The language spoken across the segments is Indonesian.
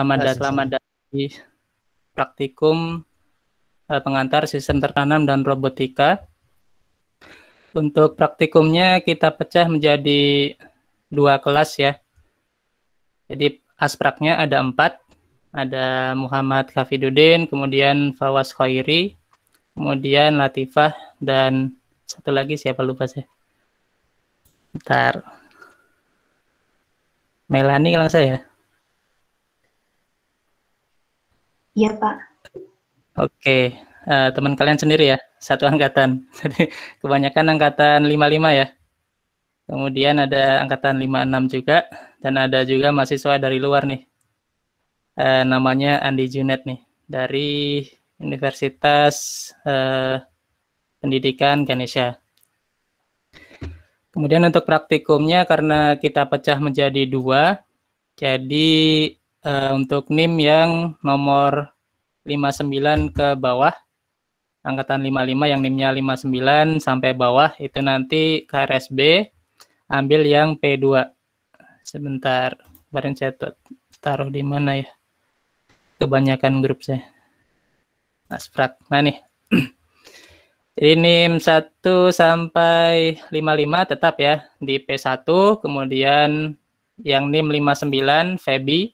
Selamat, datang iya, selamat datang di praktikum eh, pengantar sistem tertanam dan robotika. Untuk praktikumnya kita pecah menjadi dua kelas ya. Jadi aspraknya ada empat, ada Muhammad Kafidudin kemudian Fawas Khairi, kemudian Latifah, dan satu lagi siapa lupa sih ntar Melani kalau saya. Iya Pak. Oke, uh, teman kalian sendiri ya, satu angkatan. Jadi kebanyakan angkatan 55 ya. Kemudian ada angkatan 56 juga, dan ada juga mahasiswa dari luar nih. Uh, namanya Andi Junet nih, dari Universitas uh, Pendidikan Ganesha. Kemudian untuk praktikumnya karena kita pecah menjadi dua, jadi uh, untuk NIM yang nomor 59 ke bawah, angkatan 55 yang NIM-nya 59 sampai bawah, itu nanti KRSB ambil yang P2. Sebentar, kemarin saya taruh di mana ya? Kebanyakan grup saya. Asprak, nah nih. Jadi NIM 1 sampai 55 tetap ya di P1, kemudian yang NIM 59 Febi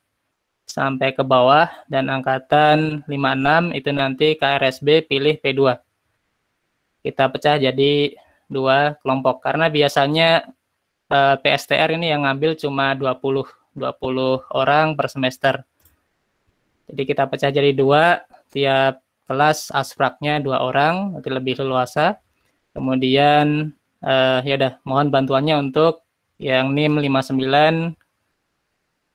sampai ke bawah dan angkatan 56 itu nanti KRSB pilih P2. Kita pecah jadi dua kelompok karena biasanya eh, PSTR ini yang ngambil cuma 20 20 orang per semester. Jadi kita pecah jadi dua, tiap kelas asfraknya dua orang, nanti lebih leluasa. Kemudian eh, ya udah mohon bantuannya untuk yang NIM 59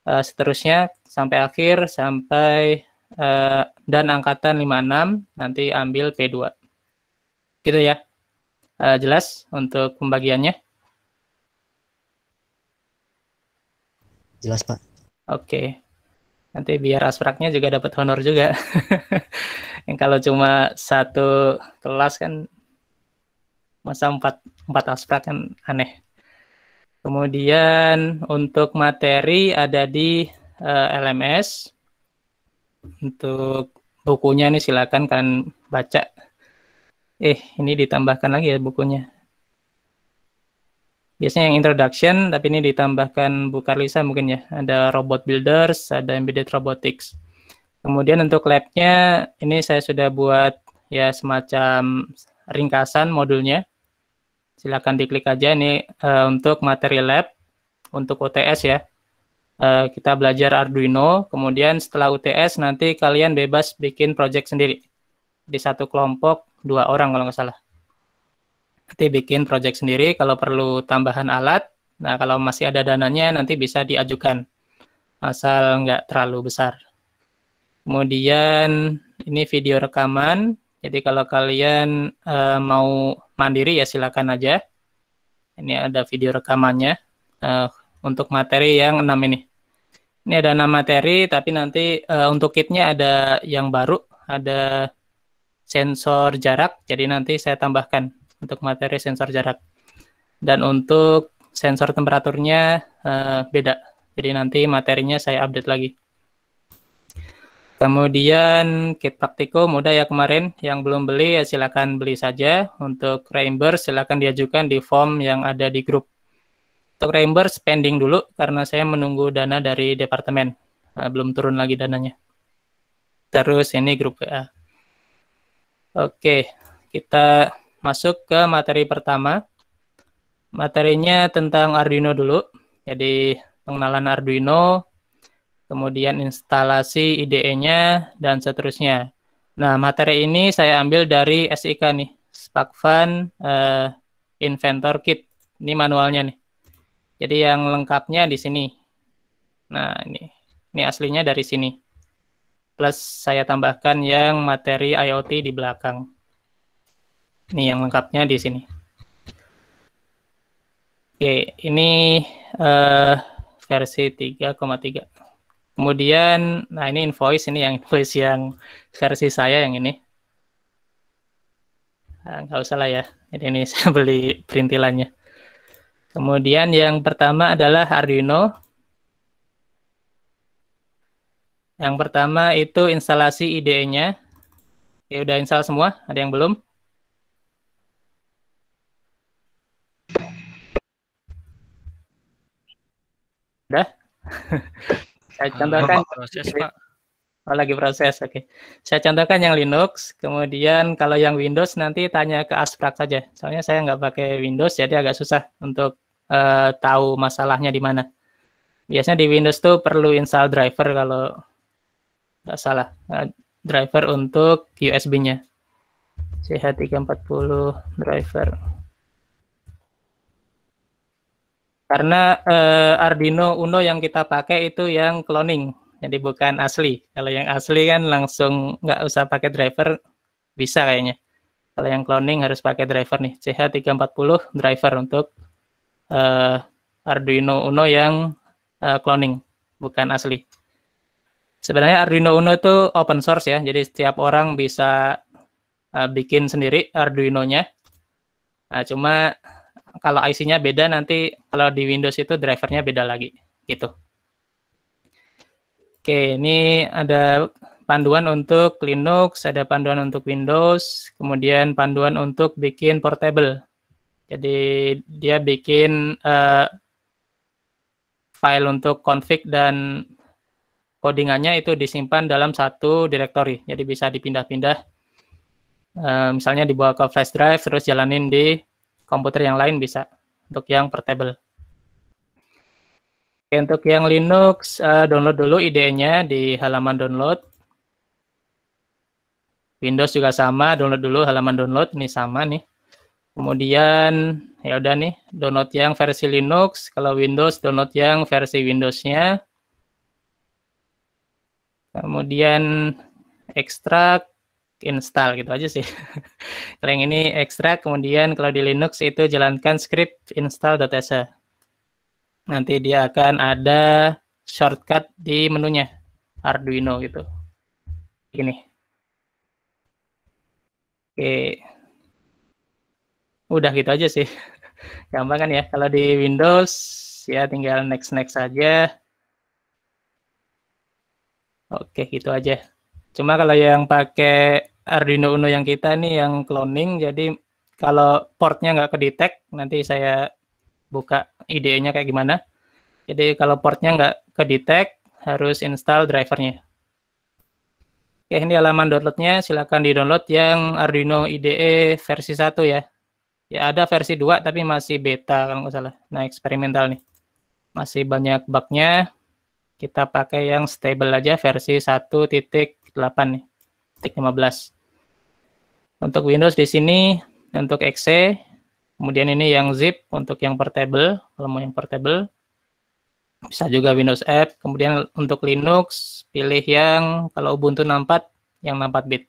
uh, seterusnya sampai akhir sampai uh, dan angkatan 56 nanti ambil P2. Gitu ya. Uh, jelas untuk pembagiannya? Jelas, Pak. Oke. Okay. Nanti biar aspraknya juga dapat honor juga. Yang kalau cuma satu kelas kan masa empat, empat aspek kan aneh. Kemudian untuk materi ada di uh, eh, LMS. Untuk bukunya nih silakan kalian baca. Eh, ini ditambahkan lagi ya bukunya. Biasanya yang introduction, tapi ini ditambahkan Bu Karlisa mungkin ya. Ada robot builders, ada embedded robotics. Kemudian untuk labnya, ini saya sudah buat ya semacam ringkasan modulnya. Silakan diklik aja ini uh, untuk materi lab, untuk OTS ya. Eh, kita belajar Arduino, kemudian setelah UTS nanti kalian bebas bikin project sendiri. Di satu kelompok, dua orang kalau nggak salah. Nanti bikin project sendiri, kalau perlu tambahan alat, nah kalau masih ada dananya nanti bisa diajukan, asal nggak terlalu besar. Kemudian ini video rekaman, jadi kalau kalian uh, mau mandiri ya silakan aja. Ini ada video rekamannya uh, untuk materi yang enam ini. Ini ada nama materi, tapi nanti uh, untuk kitnya ada yang baru, ada sensor jarak, jadi nanti saya tambahkan untuk materi sensor jarak. Dan untuk sensor temperaturnya uh, beda, jadi nanti materinya saya update lagi. Kemudian kit praktiko mudah ya kemarin yang belum beli ya silakan beli saja. Untuk reimburse silakan diajukan di form yang ada di grup untuk reimburse spending dulu karena saya menunggu dana dari departemen. Nah, belum turun lagi dananya. Terus ini grup WA. Oke, kita masuk ke materi pertama. Materinya tentang Arduino dulu. Jadi pengenalan Arduino, kemudian instalasi IDE-nya, dan seterusnya. Nah, materi ini saya ambil dari SIK nih, SparkFun uh, eh, Inventor Kit. Ini manualnya nih. Jadi yang lengkapnya di sini. Nah, ini. Ini aslinya dari sini. Plus saya tambahkan yang materi IoT di belakang. Ini yang lengkapnya di sini. Oke, ini uh, versi 3,3. Kemudian, nah ini invoice, ini yang invoice yang versi saya yang ini. Nah, nggak usah lah ya, jadi ini saya beli perintilannya. Kemudian yang pertama adalah Arduino. Yang pertama itu instalasi IDE-nya. Ya udah install semua, ada yang belum? Udah? Saya contohkan. Proses, Pak. Oh, lagi proses, oke. Okay. Saya contohkan yang Linux, kemudian kalau yang Windows nanti tanya ke Asprak saja. Soalnya saya nggak pakai Windows, jadi agak susah untuk uh, tahu masalahnya di mana. Biasanya di Windows tuh perlu install driver kalau nggak salah. Uh, driver untuk USB-nya. CH340 driver. Karena uh, Arduino Uno yang kita pakai itu yang cloning, jadi bukan asli. Kalau yang asli kan langsung nggak usah pakai driver, bisa kayaknya. Kalau yang cloning harus pakai driver nih, CH340 driver untuk uh, Arduino Uno yang uh, cloning, bukan asli. Sebenarnya Arduino Uno itu open source ya, jadi setiap orang bisa uh, bikin sendiri Arduino-nya. Nah, cuma kalau IC-nya beda nanti kalau di Windows itu drivernya beda lagi gitu. Oke, ini ada panduan untuk Linux, ada panduan untuk Windows, kemudian panduan untuk bikin portable. Jadi dia bikin uh, file untuk config dan codingannya itu disimpan dalam satu direktori. Jadi bisa dipindah-pindah. Uh, misalnya dibawa ke flash drive, terus jalanin di komputer yang lain bisa untuk yang portable. Untuk yang Linux, uh, download dulu IDE-nya di halaman download. Windows juga sama, download dulu halaman download, ini sama nih. Kemudian, ya udah nih, download yang versi Linux. Kalau Windows, download yang versi Windows-nya. Kemudian, ekstrak, install gitu aja sih. kalau yang ini ekstrak, kemudian kalau di Linux itu jalankan script install.sh nanti dia akan ada shortcut di menunya Arduino gitu. Gini. Oke. Udah gitu aja sih. Gampang kan ya kalau di Windows ya tinggal next next saja. Oke, gitu aja. Cuma kalau yang pakai Arduino Uno yang kita nih yang cloning jadi kalau portnya nggak kedetek nanti saya buka idenya kayak gimana. Jadi kalau portnya nggak ke detect, harus install drivernya. Oke, ini halaman downloadnya, silakan di-download yang Arduino IDE versi 1 ya. Ya ada versi 2 tapi masih beta kalau nggak salah. Nah, eksperimental nih. Masih banyak bugnya. Kita pakai yang stable aja versi 1.8 nih. 15. Untuk Windows di sini, untuk exe Kemudian ini yang zip untuk yang portable, kalau mau yang portable. Bisa juga Windows App. Kemudian untuk Linux, pilih yang kalau Ubuntu 64, yang 64 bit.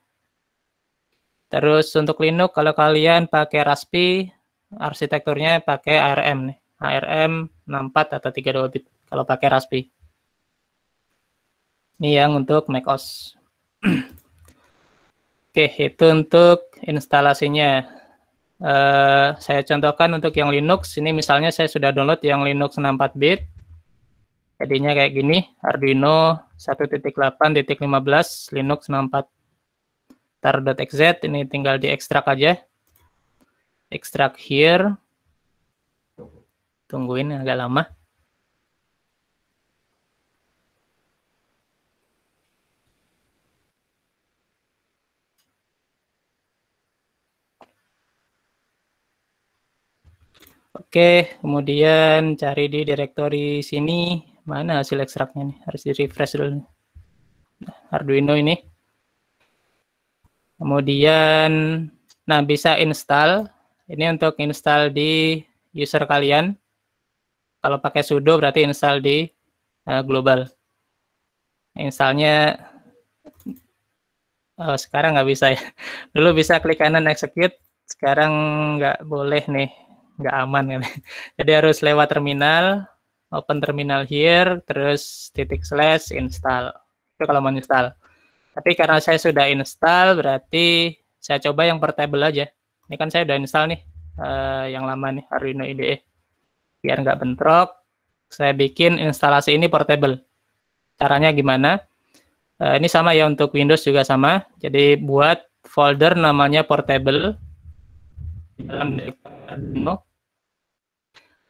Terus untuk Linux, kalau kalian pakai Raspi, arsitekturnya pakai ARM nih. ARM 64 atau 32 bit kalau pakai Raspi. Ini yang untuk macOS. Oke, itu untuk instalasinya. Eh, saya contohkan untuk yang Linux. Ini misalnya saya sudah download yang Linux 64 bit. Jadinya kayak gini, Arduino 1.8.15 Linux 64 tar.exe. Ini tinggal diekstrak aja. Ekstrak here. Tungguin agak lama. Oke, kemudian cari di direktori sini. Mana hasil ekstraknya nih? Harus di-refresh dulu. Nah, Arduino ini. Kemudian, nah bisa install. Ini untuk install di user kalian. Kalau pakai sudo berarti install di uh, global. Installnya oh, sekarang nggak bisa ya. Dulu bisa klik kanan execute, sekarang nggak boleh nih nggak aman kan. Jadi harus lewat terminal, open terminal here, terus titik slash install. Itu kalau mau install. Tapi karena saya sudah install, berarti saya coba yang portable aja. Ini kan saya udah install nih, uh, yang lama nih, Arduino IDE. Biar nggak bentrok, saya bikin instalasi ini portable. Caranya gimana? Uh, ini sama ya untuk Windows juga sama. Jadi buat folder namanya portable dalam Adblock.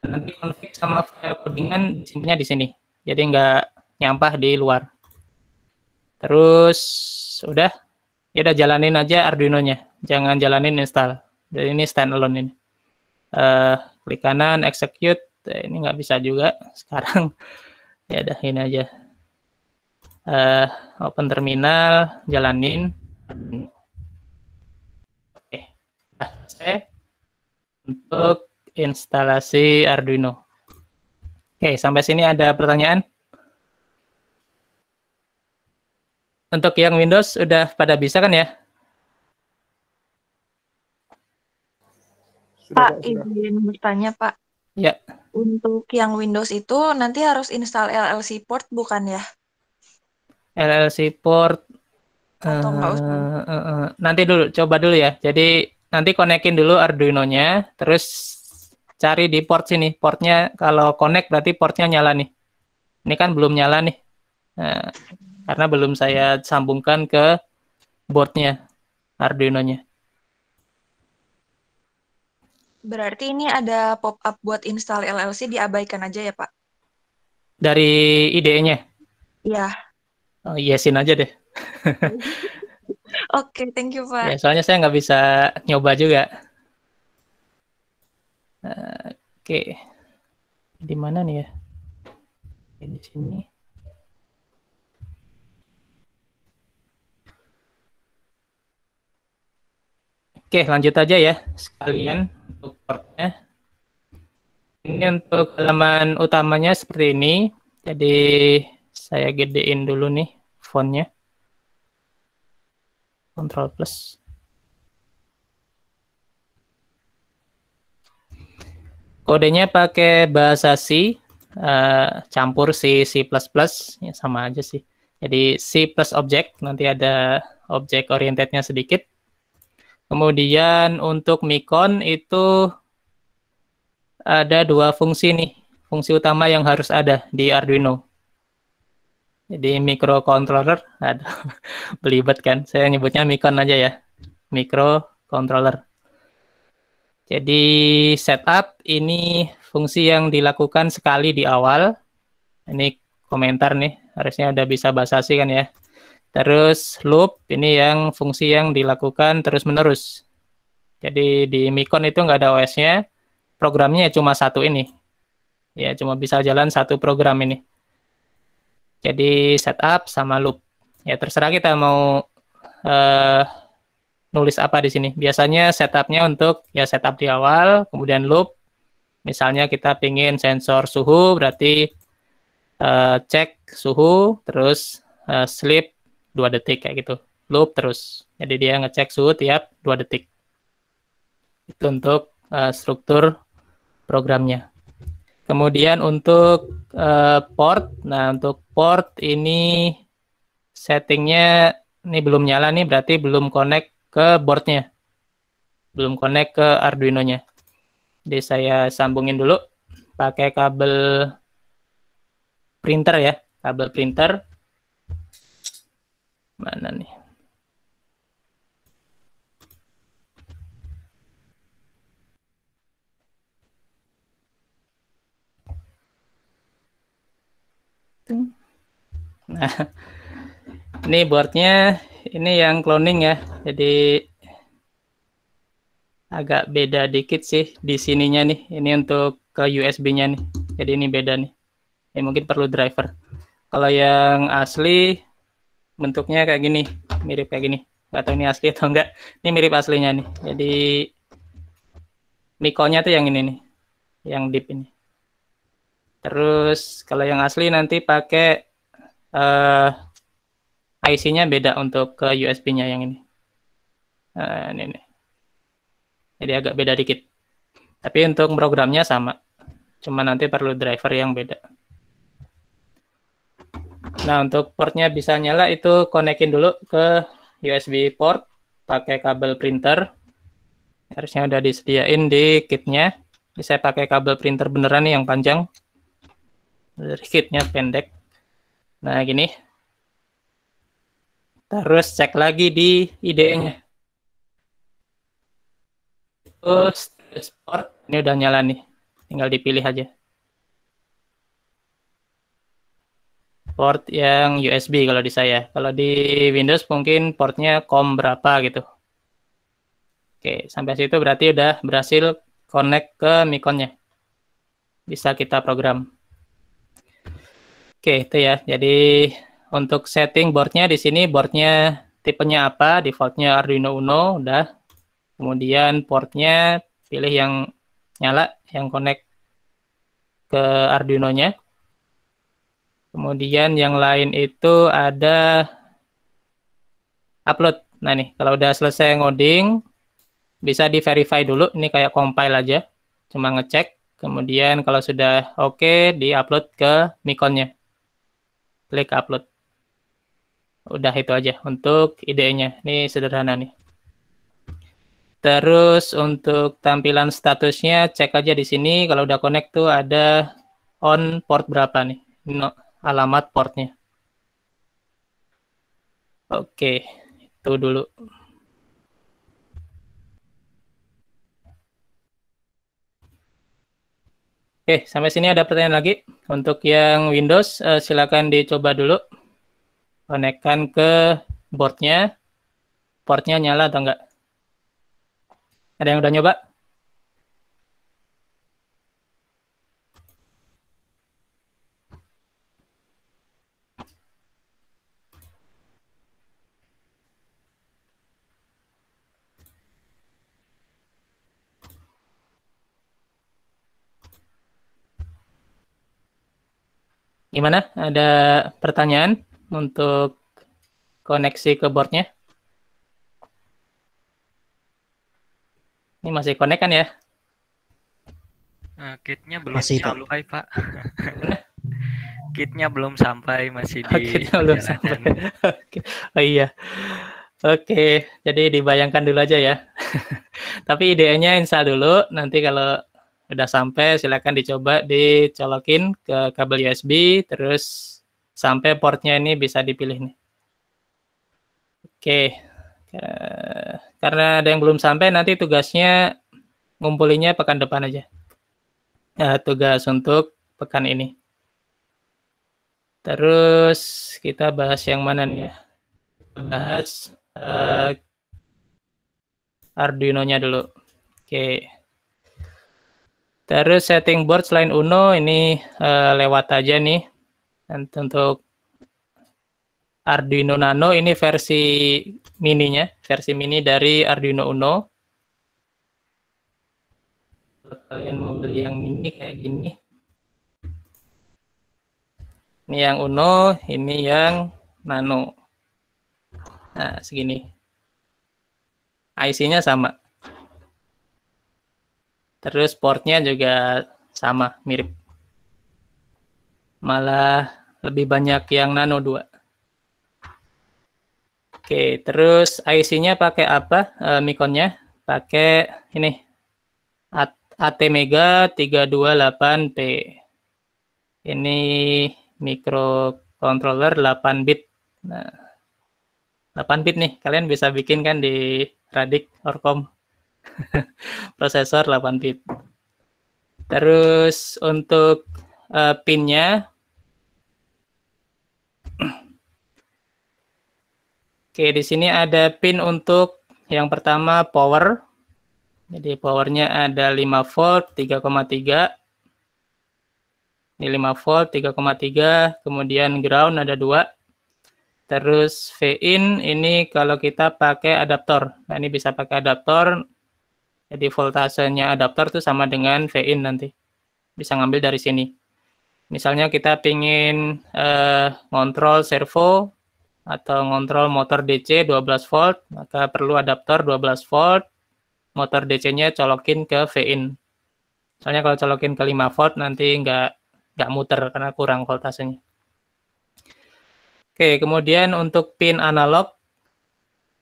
Nanti konfig sama file codingan simpennya di sini. Jadi nggak nyampah di luar. Terus udah, ya udah jalanin aja Arduino-nya. Jangan jalanin install. Jadi ini standalone ini. Uh, klik kanan, execute. Eh, ini nggak bisa juga sekarang. ya udah ini aja. Uh, open terminal, jalanin. Oke, okay. ah, saya untuk instalasi Arduino. Oke, sampai sini ada pertanyaan? Untuk yang Windows udah pada bisa kan ya? Pak, izin bertanya Pak. Ya. Untuk yang Windows itu nanti harus install LLC port bukan ya? LLC port Atau uh, uh, uh, nanti dulu coba dulu ya. Jadi nanti konekin dulu Arduino-nya, terus cari di port sini. Portnya kalau connect berarti portnya nyala nih. Ini kan belum nyala nih. Nah, karena belum saya sambungkan ke boardnya Arduino-nya. Berarti ini ada pop-up buat install LLC diabaikan aja ya, Pak? Dari IDE-nya? Iya. Oh, iya, yesin aja deh. Oke, okay, thank you Pak. Ya, soalnya saya nggak bisa nyoba juga. Oke, okay. di mana nih ya? Di sini. Oke, lanjut aja ya sekalian untuk portnya. Ini untuk halaman utamanya seperti ini. Jadi saya gedein dulu nih fontnya. Control plus. Kodenya pakai bahasa C, uh, campur C, C++, ya sama aja sih. Jadi C plus object, nanti ada objek orientednya sedikit. Kemudian untuk Mikon itu ada dua fungsi nih, fungsi utama yang harus ada di Arduino di microcontroller, ada belibet kan. Saya nyebutnya Mikon aja ya. Microcontroller. Jadi setup ini fungsi yang dilakukan sekali di awal. Ini komentar nih, harusnya ada bisa bahasa basasi kan ya. Terus loop, ini yang fungsi yang dilakukan terus-menerus. Jadi di Mikon itu nggak ada OS-nya, programnya cuma satu ini. Ya, cuma bisa jalan satu program ini. Jadi setup sama loop. Ya terserah kita mau uh, nulis apa di sini. Biasanya setupnya untuk ya setup di awal, kemudian loop. Misalnya kita pingin sensor suhu, berarti uh, cek suhu, terus uh, sleep dua detik kayak gitu. Loop terus. Jadi dia ngecek suhu tiap dua detik. Itu untuk uh, struktur programnya. Kemudian untuk uh, port, nah untuk port ini settingnya ini belum nyala nih, berarti belum connect ke boardnya, belum connect ke Arduino-nya. Jadi saya sambungin dulu pakai kabel printer ya, kabel printer. Mana nih? Nah, ini boardnya ini yang cloning ya. Jadi agak beda dikit sih di sininya nih. Ini untuk ke USB-nya nih. Jadi ini beda nih. Ini mungkin perlu driver. Kalau yang asli bentuknya kayak gini, mirip kayak gini. Gak tahu ini asli atau enggak. Ini mirip aslinya nih. Jadi mikolnya tuh yang ini nih. Yang deep ini. Terus kalau yang asli nanti pakai uh, eh, IC-nya beda untuk ke USB-nya yang ini. Uh, ini ini. Jadi agak beda dikit. Tapi untuk programnya sama. Cuma nanti perlu driver yang beda. Nah, untuk portnya bisa nyala itu konekin dulu ke USB port pakai kabel printer. Harusnya udah disediain di kitnya. Saya pakai kabel printer beneran nih yang panjang. Dari kitnya pendek. Nah, gini. Terus cek lagi di IDE-nya. Terus export, ini udah nyala nih. Tinggal dipilih aja. Port yang USB kalau di saya. Kalau di Windows mungkin portnya COM berapa gitu. Oke, sampai situ berarti udah berhasil connect ke Mikonnya. Bisa kita program. Oke, itu ya. Jadi untuk setting boardnya di sini boardnya tipenya apa? Defaultnya Arduino Uno, udah. Kemudian portnya pilih yang nyala, yang connect ke Arduino-nya. Kemudian yang lain itu ada upload. Nah nih, kalau udah selesai ngoding, bisa di-verify dulu. Ini kayak compile aja, cuma ngecek. Kemudian kalau sudah oke, okay, di-upload ke Micon-nya klik upload. Udah itu aja untuk idenya. Ini sederhana nih. Terus untuk tampilan statusnya cek aja di sini kalau udah connect tuh ada on port berapa nih. No, alamat portnya. Oke, itu dulu. Oke, sampai sini ada pertanyaan lagi. Untuk yang Windows, uh, silakan dicoba dulu. Konekkan ke boardnya. Portnya nyala atau enggak? Ada yang udah nyoba? Gimana? Ada pertanyaan untuk koneksi ke boardnya? Ini masih connect kan ya? Uh, kitnya belum masih, sampai, Pak. Pak. kitnya belum sampai, masih oh, di kitnya belum sampai. oh iya. Oke, jadi dibayangkan dulu aja ya. Tapi idenya install dulu, nanti kalau sudah sampai silakan dicoba dicolokin ke kabel USB terus sampai portnya ini bisa dipilih nih. Oke. Karena ada yang belum sampai nanti tugasnya ngumpulinya pekan depan aja. Nah, tugas untuk pekan ini. Terus kita bahas yang mana nih ya? Bahas uh, Arduino-nya dulu. Oke. Okay. Terus setting board selain Uno ini uh, lewat aja nih. Dan untuk Arduino Nano ini versi mininya, versi mini dari Arduino Uno. Kalau kalian mau beli yang mini kayak gini. Ini yang Uno, ini yang Nano. Nah, segini. IC-nya sama. Terus portnya juga sama, mirip. Malah lebih banyak yang Nano 2. Oke, terus IC-nya pakai apa? E, Mikonnya pakai ini ATmega 328P. Ini microcontroller 8 bit. Nah, 8 bit nih, kalian bisa bikin kan di Radik Orkom. prosesor 8 bit. Terus untuk uh, pinnya, oke di sini ada pin untuk yang pertama power, jadi powernya ada 5 volt 3,3, ini 5 volt 3,3, kemudian ground ada dua. Terus V in ini kalau kita pakai adaptor. Nah, ini bisa pakai adaptor jadi voltasenya adapter itu sama dengan Vin nanti. Bisa ngambil dari sini. Misalnya kita pingin eh, ngontrol servo atau ngontrol motor DC 12 volt, maka perlu adaptor 12 volt, motor DC-nya colokin ke Vin. Soalnya kalau colokin ke 5 volt nanti nggak nggak muter karena kurang voltasenya. Oke, kemudian untuk pin analog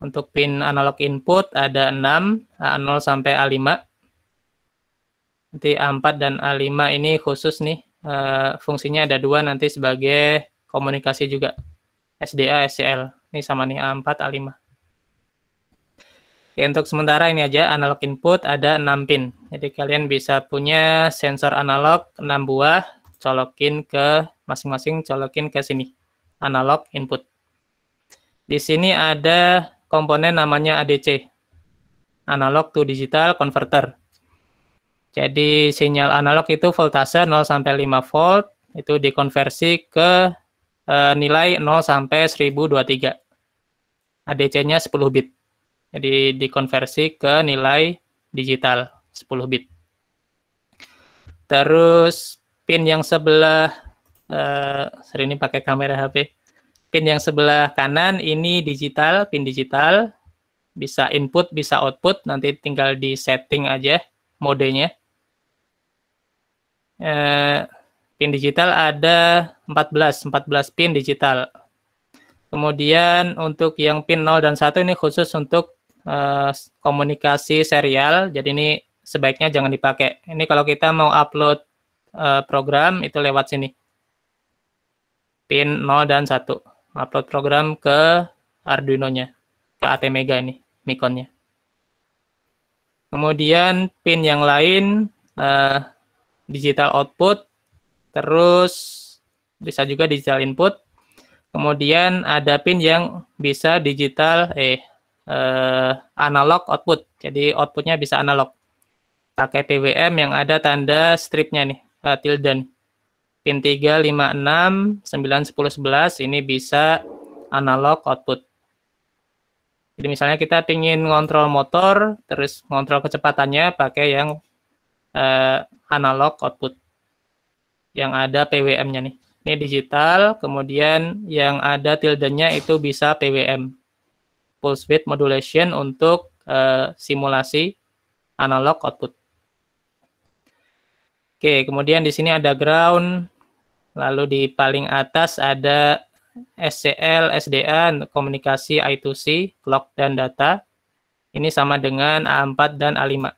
untuk pin analog input ada 6, A0 sampai A5. Nanti A4 dan A5 ini khusus nih, eh, fungsinya ada dua nanti sebagai komunikasi juga. SDA, SCL. Ini sama nih A4, A5. Oke, untuk sementara ini aja analog input ada 6 pin. Jadi kalian bisa punya sensor analog 6 buah, colokin ke masing-masing colokin ke sini. Analog input. Di sini ada komponen namanya ADC, analog to digital converter. Jadi sinyal analog itu voltase 0 sampai 5 volt itu dikonversi ke e, nilai 0 sampai 1023. ADC-nya 10 bit. Jadi dikonversi ke nilai digital 10 bit. Terus pin yang sebelah eh, sering ini pakai kamera HP. Pin yang sebelah kanan ini digital, pin digital. Bisa input, bisa output. Nanti tinggal di setting aja modenya. Eh, pin digital ada 14, 14 pin digital. Kemudian untuk yang pin 0 dan 1 ini khusus untuk eh, komunikasi serial. Jadi ini sebaiknya jangan dipakai. Ini kalau kita mau upload eh, program itu lewat sini. Pin 0 dan 1 upload program ke Arduino-nya, ke ATmega ini, Mikonnya. Kemudian pin yang lain uh, digital output, terus bisa juga digital input. Kemudian ada pin yang bisa digital eh uh, analog output. Jadi outputnya bisa analog. Pakai PWM yang ada tanda stripnya nih, uh, tilde Pin 3, 5, 6, 9, 10, 11 ini bisa analog output. Jadi misalnya kita ingin ngontrol motor, terus ngontrol kecepatannya pakai yang eh, analog output. Yang ada PWM-nya nih. Ini digital, kemudian yang ada tildenya itu bisa PWM. Pulse Width Modulation untuk eh, simulasi analog output. Oke, kemudian di sini ada ground, lalu di paling atas ada SCL, SDA, komunikasi I2C, clock dan data. Ini sama dengan A4 dan A5.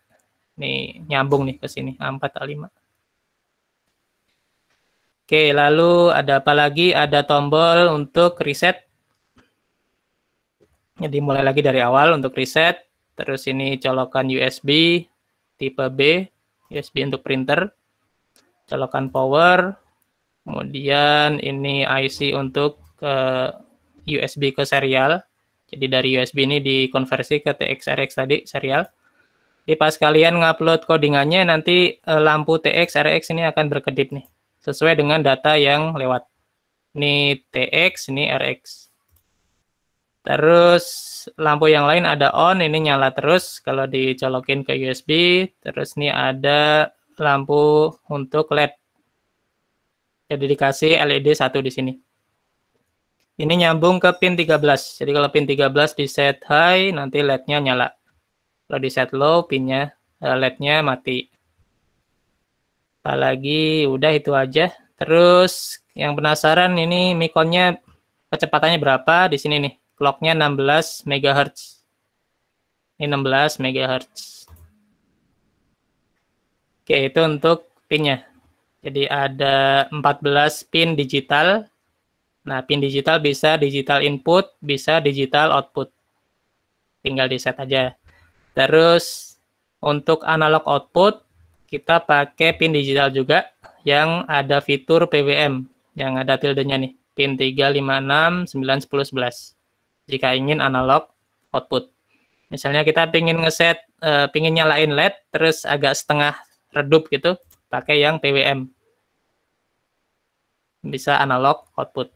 Ini nyambung nih ke sini, A4, A5. Oke, lalu ada apa lagi? Ada tombol untuk reset. Jadi mulai lagi dari awal untuk reset. Terus ini colokan USB tipe B, USB untuk printer colokan power, kemudian ini IC untuk ke USB ke serial. Jadi dari USB ini dikonversi ke TXRX tadi serial. Di pas kalian ngupload codingannya nanti eh, lampu TXRX ini akan berkedip nih sesuai dengan data yang lewat. Ini TX, ini RX. Terus lampu yang lain ada on, ini nyala terus kalau dicolokin ke USB. Terus ini ada lampu untuk LED. Jadi dikasih LED satu di sini. Ini nyambung ke pin 13. Jadi kalau pin 13 di set high, nanti LED-nya nyala. Kalau di set low, pinnya eh, LED-nya mati. Apalagi udah itu aja. Terus yang penasaran ini Mikonnya kecepatannya berapa? Di sini nih, clocknya 16 MHz. Ini 16 MHz. Oke, itu untuk pinnya. Jadi ada 14 pin digital. Nah, pin digital bisa digital input, bisa digital output. Tinggal di set aja. Terus untuk analog output, kita pakai pin digital juga yang ada fitur PWM yang ada tildenya nih. Pin 3, 5, 6, 9, 10, 11. Jika ingin analog output. Misalnya kita ingin ngeset, eh, pingin nyalain LED, terus agak setengah redup gitu pakai yang PWM bisa analog output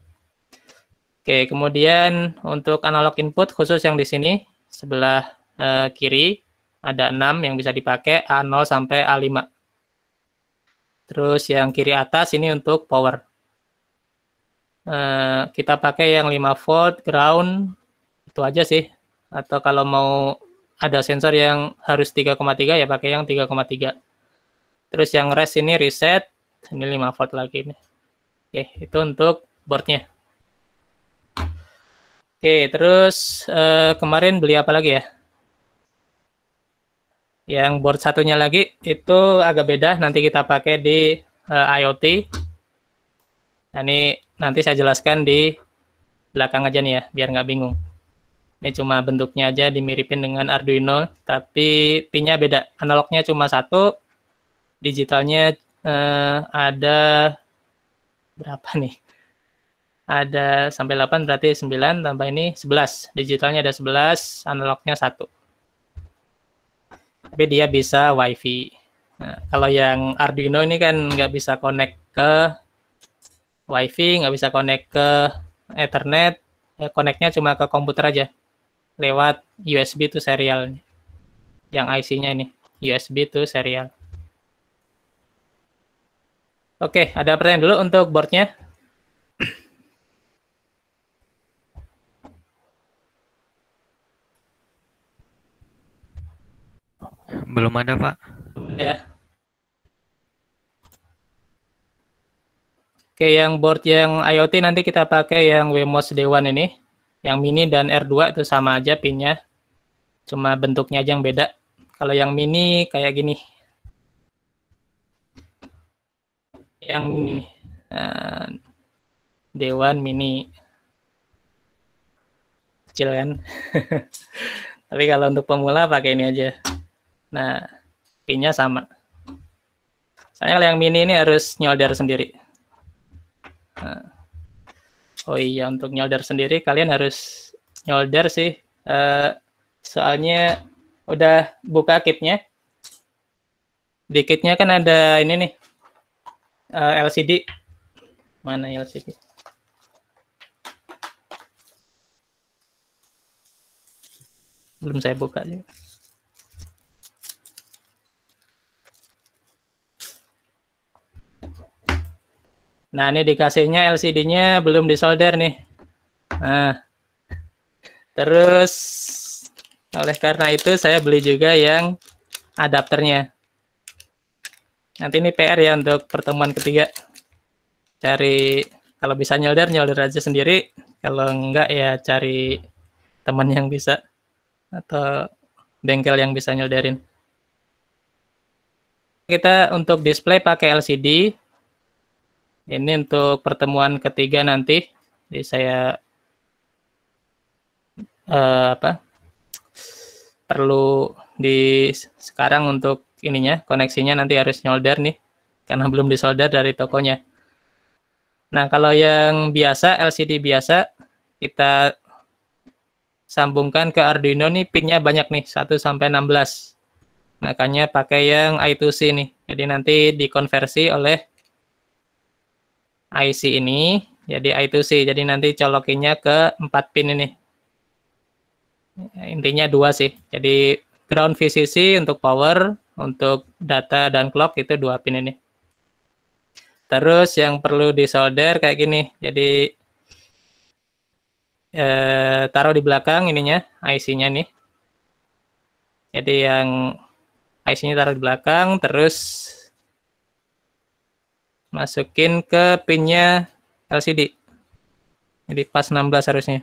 oke kemudian untuk analog input khusus yang di sini sebelah eh, kiri ada 6 yang bisa dipakai A0 sampai A5 terus yang kiri atas ini untuk power eh, kita pakai yang 5 volt ground itu aja sih atau kalau mau ada sensor yang harus 3,3 ya pakai yang 3,3 Terus yang rest ini reset, ini 5 volt lagi nih. Oke, itu untuk boardnya. Oke, terus uh, kemarin beli apa lagi ya? Yang board satunya lagi itu agak beda, nanti kita pakai di uh, eh, IoT. Nah, ini nanti saya jelaskan di belakang aja nih ya, biar nggak bingung. Ini cuma bentuknya aja dimiripin dengan Arduino, tapi pinnya beda. Analognya cuma satu, digitalnya uh, ada berapa nih? Ada sampai 8 berarti 9 tambah ini 11. Digitalnya ada 11, analognya 1. Tapi dia bisa WiFi. Nah, kalau yang Arduino ini kan nggak bisa connect ke WiFi, nggak bisa connect ke Ethernet, ya, connectnya cuma ke komputer aja lewat USB to serial yang IC-nya ini USB to serial. Oke, ada pertanyaan dulu untuk boardnya. Belum ada, Pak. Ya. Oke, yang board yang IoT nanti kita pakai yang WMOS D1 ini. Yang mini dan R2 itu sama aja pinnya. Cuma bentuknya aja yang beda. Kalau yang mini kayak gini, yang ini Dewan Mini kecil kan tapi kalau untuk pemula pakai ini aja nah pinnya sama Soalnya kalau yang mini ini harus nyolder sendiri. Nah. Oh iya, untuk nyolder sendiri kalian harus nyolder sih. Uh, soalnya udah buka kitnya. Di kitnya kan ada ini nih, uh, eh, LCD mana LCD? Belum saya buka juga. Nah, ini dikasihnya LCD-nya belum disolder nih. Nah, terus oleh karena itu saya beli juga yang adapternya. Nanti ini PR ya untuk pertemuan ketiga. Cari kalau bisa nyelder nyelder aja sendiri, kalau enggak ya cari teman yang bisa atau bengkel yang bisa nyelderin. Kita untuk display pakai LCD. Ini untuk pertemuan ketiga nanti. Jadi saya uh, apa? Perlu di sekarang untuk ininya koneksinya nanti harus nyolder nih karena belum disolder dari tokonya. Nah kalau yang biasa LCD biasa kita sambungkan ke Arduino nih pinnya banyak nih 1 sampai 16. Makanya pakai yang I2C nih. Jadi nanti dikonversi oleh IC ini jadi I2C. Jadi nanti colokinnya ke 4 pin ini. Intinya dua sih. Jadi ground VCC untuk power, untuk data dan clock itu dua pin ini. Terus yang perlu disolder kayak gini. Jadi eh, taruh di belakang ininya IC-nya nih. Jadi yang IC-nya taruh di belakang terus masukin ke pinnya LCD. Jadi pas 16 harusnya.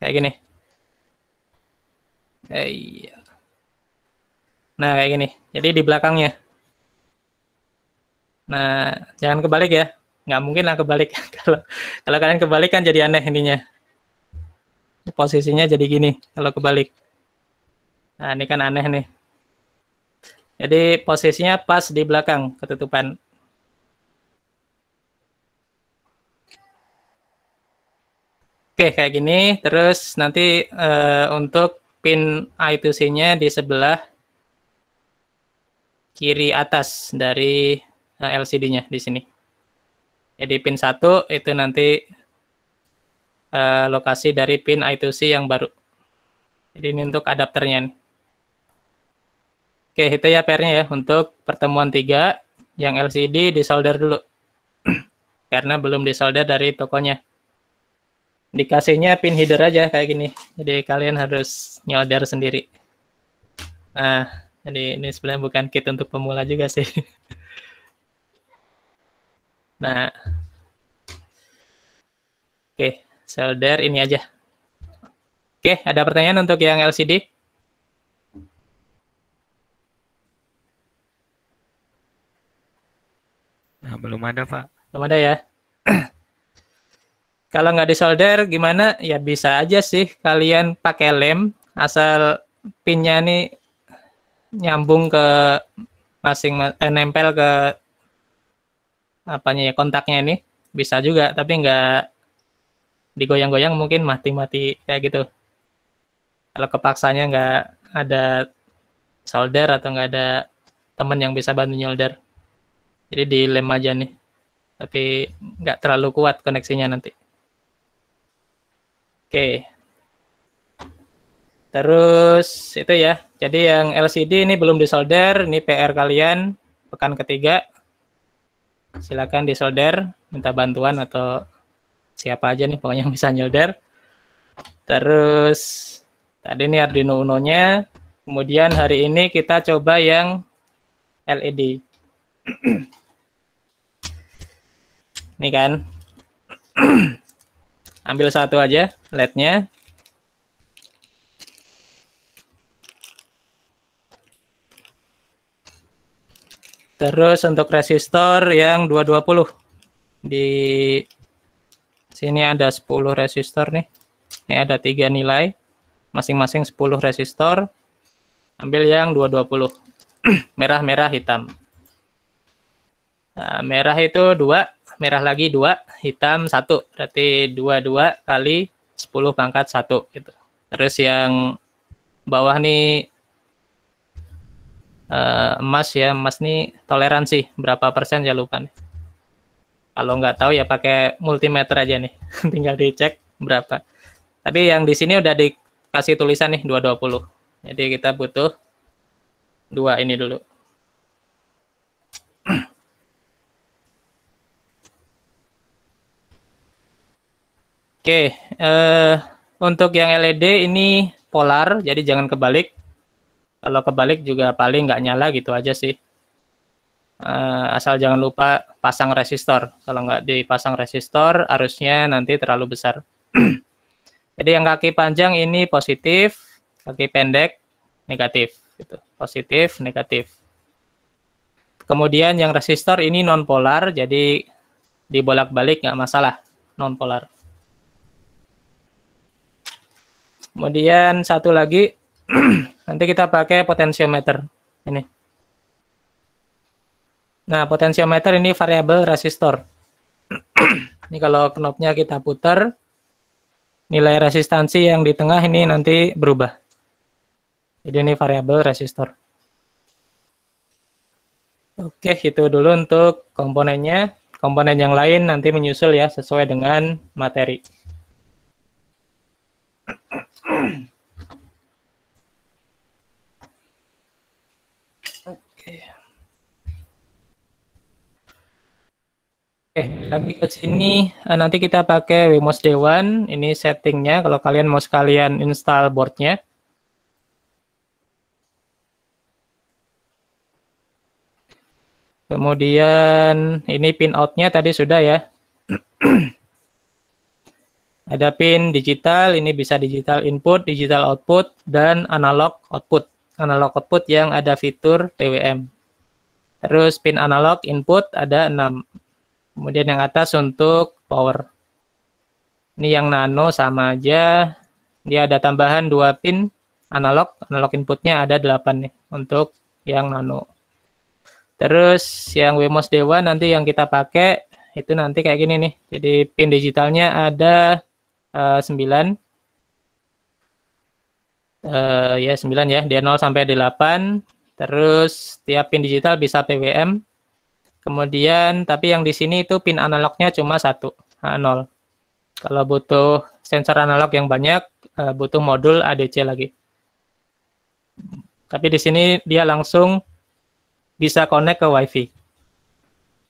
Kayak gini. Eh, iya. Nah, kayak gini. Jadi di belakangnya. Nah, jangan kebalik ya. Nggak mungkin lah kebalik. kalau kalau kalian kebalik kan jadi aneh ininya. Posisinya jadi gini kalau kebalik. Nah, ini kan aneh nih. Jadi posisinya pas di belakang ketutupan. Oke, kayak gini. Terus nanti uh, untuk pin I2C-nya di sebelah kiri atas dari eh, LCD-nya di sini. Jadi pin 1 itu nanti uh, lokasi dari pin I2C yang baru. Jadi ini untuk adapternya. Nih. Oke, itu ya pernya ya. Untuk pertemuan 3 yang LCD disolder dulu. Karena belum disolder dari tokonya dikasihnya pin header aja kayak gini. Jadi kalian harus nyolder sendiri. Nah, jadi ini sebenarnya bukan kit untuk pemula juga sih. nah, oke, solder ini aja. Oke, ada pertanyaan untuk yang LCD? Nah, belum ada, Pak. Belum ada ya? Kalau nggak disolder gimana? Ya bisa aja sih kalian pakai lem asal pinnya ini nyambung ke masing eh, nempel ke apanya ya kontaknya ini bisa juga tapi nggak digoyang-goyang mungkin mati-mati kayak gitu. Kalau kepaksanya nggak ada solder atau nggak ada teman yang bisa bantu nyolder. Jadi dilem aja nih. Tapi nggak terlalu kuat koneksinya nanti. Oke. Terus itu ya. Jadi yang LCD ini belum disolder, ini PR kalian pekan ketiga. Silakan disolder, minta bantuan atau siapa aja nih pokoknya yang bisa nyolder. Terus tadi ini Arduino Uno-nya. Kemudian hari ini kita coba yang e LED. ini kan. Ambil satu aja LED-nya. Terus untuk resistor yang 220. Di sini ada 10 resistor nih. Ini ada tiga nilai. Masing-masing 10 resistor. Ambil yang 220. merah, merah, hitam. Nah, merah itu 2, merah lagi dua hitam satu Berarti dua dua kali sepuluh pangkat satu gitu. Terus yang bawah nih uh, emas ya, emas nih toleransi berapa persen ya lupa nih. Kalau nggak tahu ya pakai multimeter aja nih, tinggal dicek berapa. Tapi yang di sini udah dikasih tulisan nih 220. Jadi kita butuh dua ini dulu. Oke, uh, untuk yang LED ini polar, jadi jangan kebalik. Kalau kebalik juga paling nggak nyala gitu aja sih. Uh, asal jangan lupa pasang resistor. Kalau nggak dipasang resistor, arusnya nanti terlalu besar. jadi yang kaki panjang ini positif, kaki pendek negatif. Gitu. Positif, negatif. Kemudian yang resistor ini non polar, jadi dibolak-balik nggak masalah Non polar. Kemudian satu lagi, nanti kita pakai potensiometer ini. Nah, potensiometer ini variabel resistor. ini kalau knopnya kita putar, nilai resistansi yang di tengah ini nanti berubah. Jadi ini variabel resistor. Oke, itu dulu untuk komponennya. Komponen yang lain nanti menyusul ya sesuai dengan materi. Oke. Oke, eh, lagi ke sini eh, nanti kita pakai Wemos Dewan. Ini settingnya kalau kalian mau sekalian install boardnya. Kemudian ini pin outnya tadi sudah ya. Ada pin digital, ini bisa digital input, digital output, dan analog output. Analog output yang ada fitur TWM. Terus pin analog input ada 6. Kemudian yang atas untuk power. Ini yang nano sama aja. Dia ada tambahan 2 pin analog. Analog inputnya ada 8 nih untuk yang nano. Terus yang Wemos Dewa nanti yang kita pakai itu nanti kayak gini nih. Jadi pin digitalnya ada uh, 9 uh, ya 9 ya dia 0 sampai 8 terus tiap pin digital bisa PWM kemudian tapi yang di sini itu pin analognya cuma satu A0 eh, kalau butuh sensor analog yang banyak uh, butuh modul ADC lagi tapi di sini dia langsung bisa connect ke WiFi.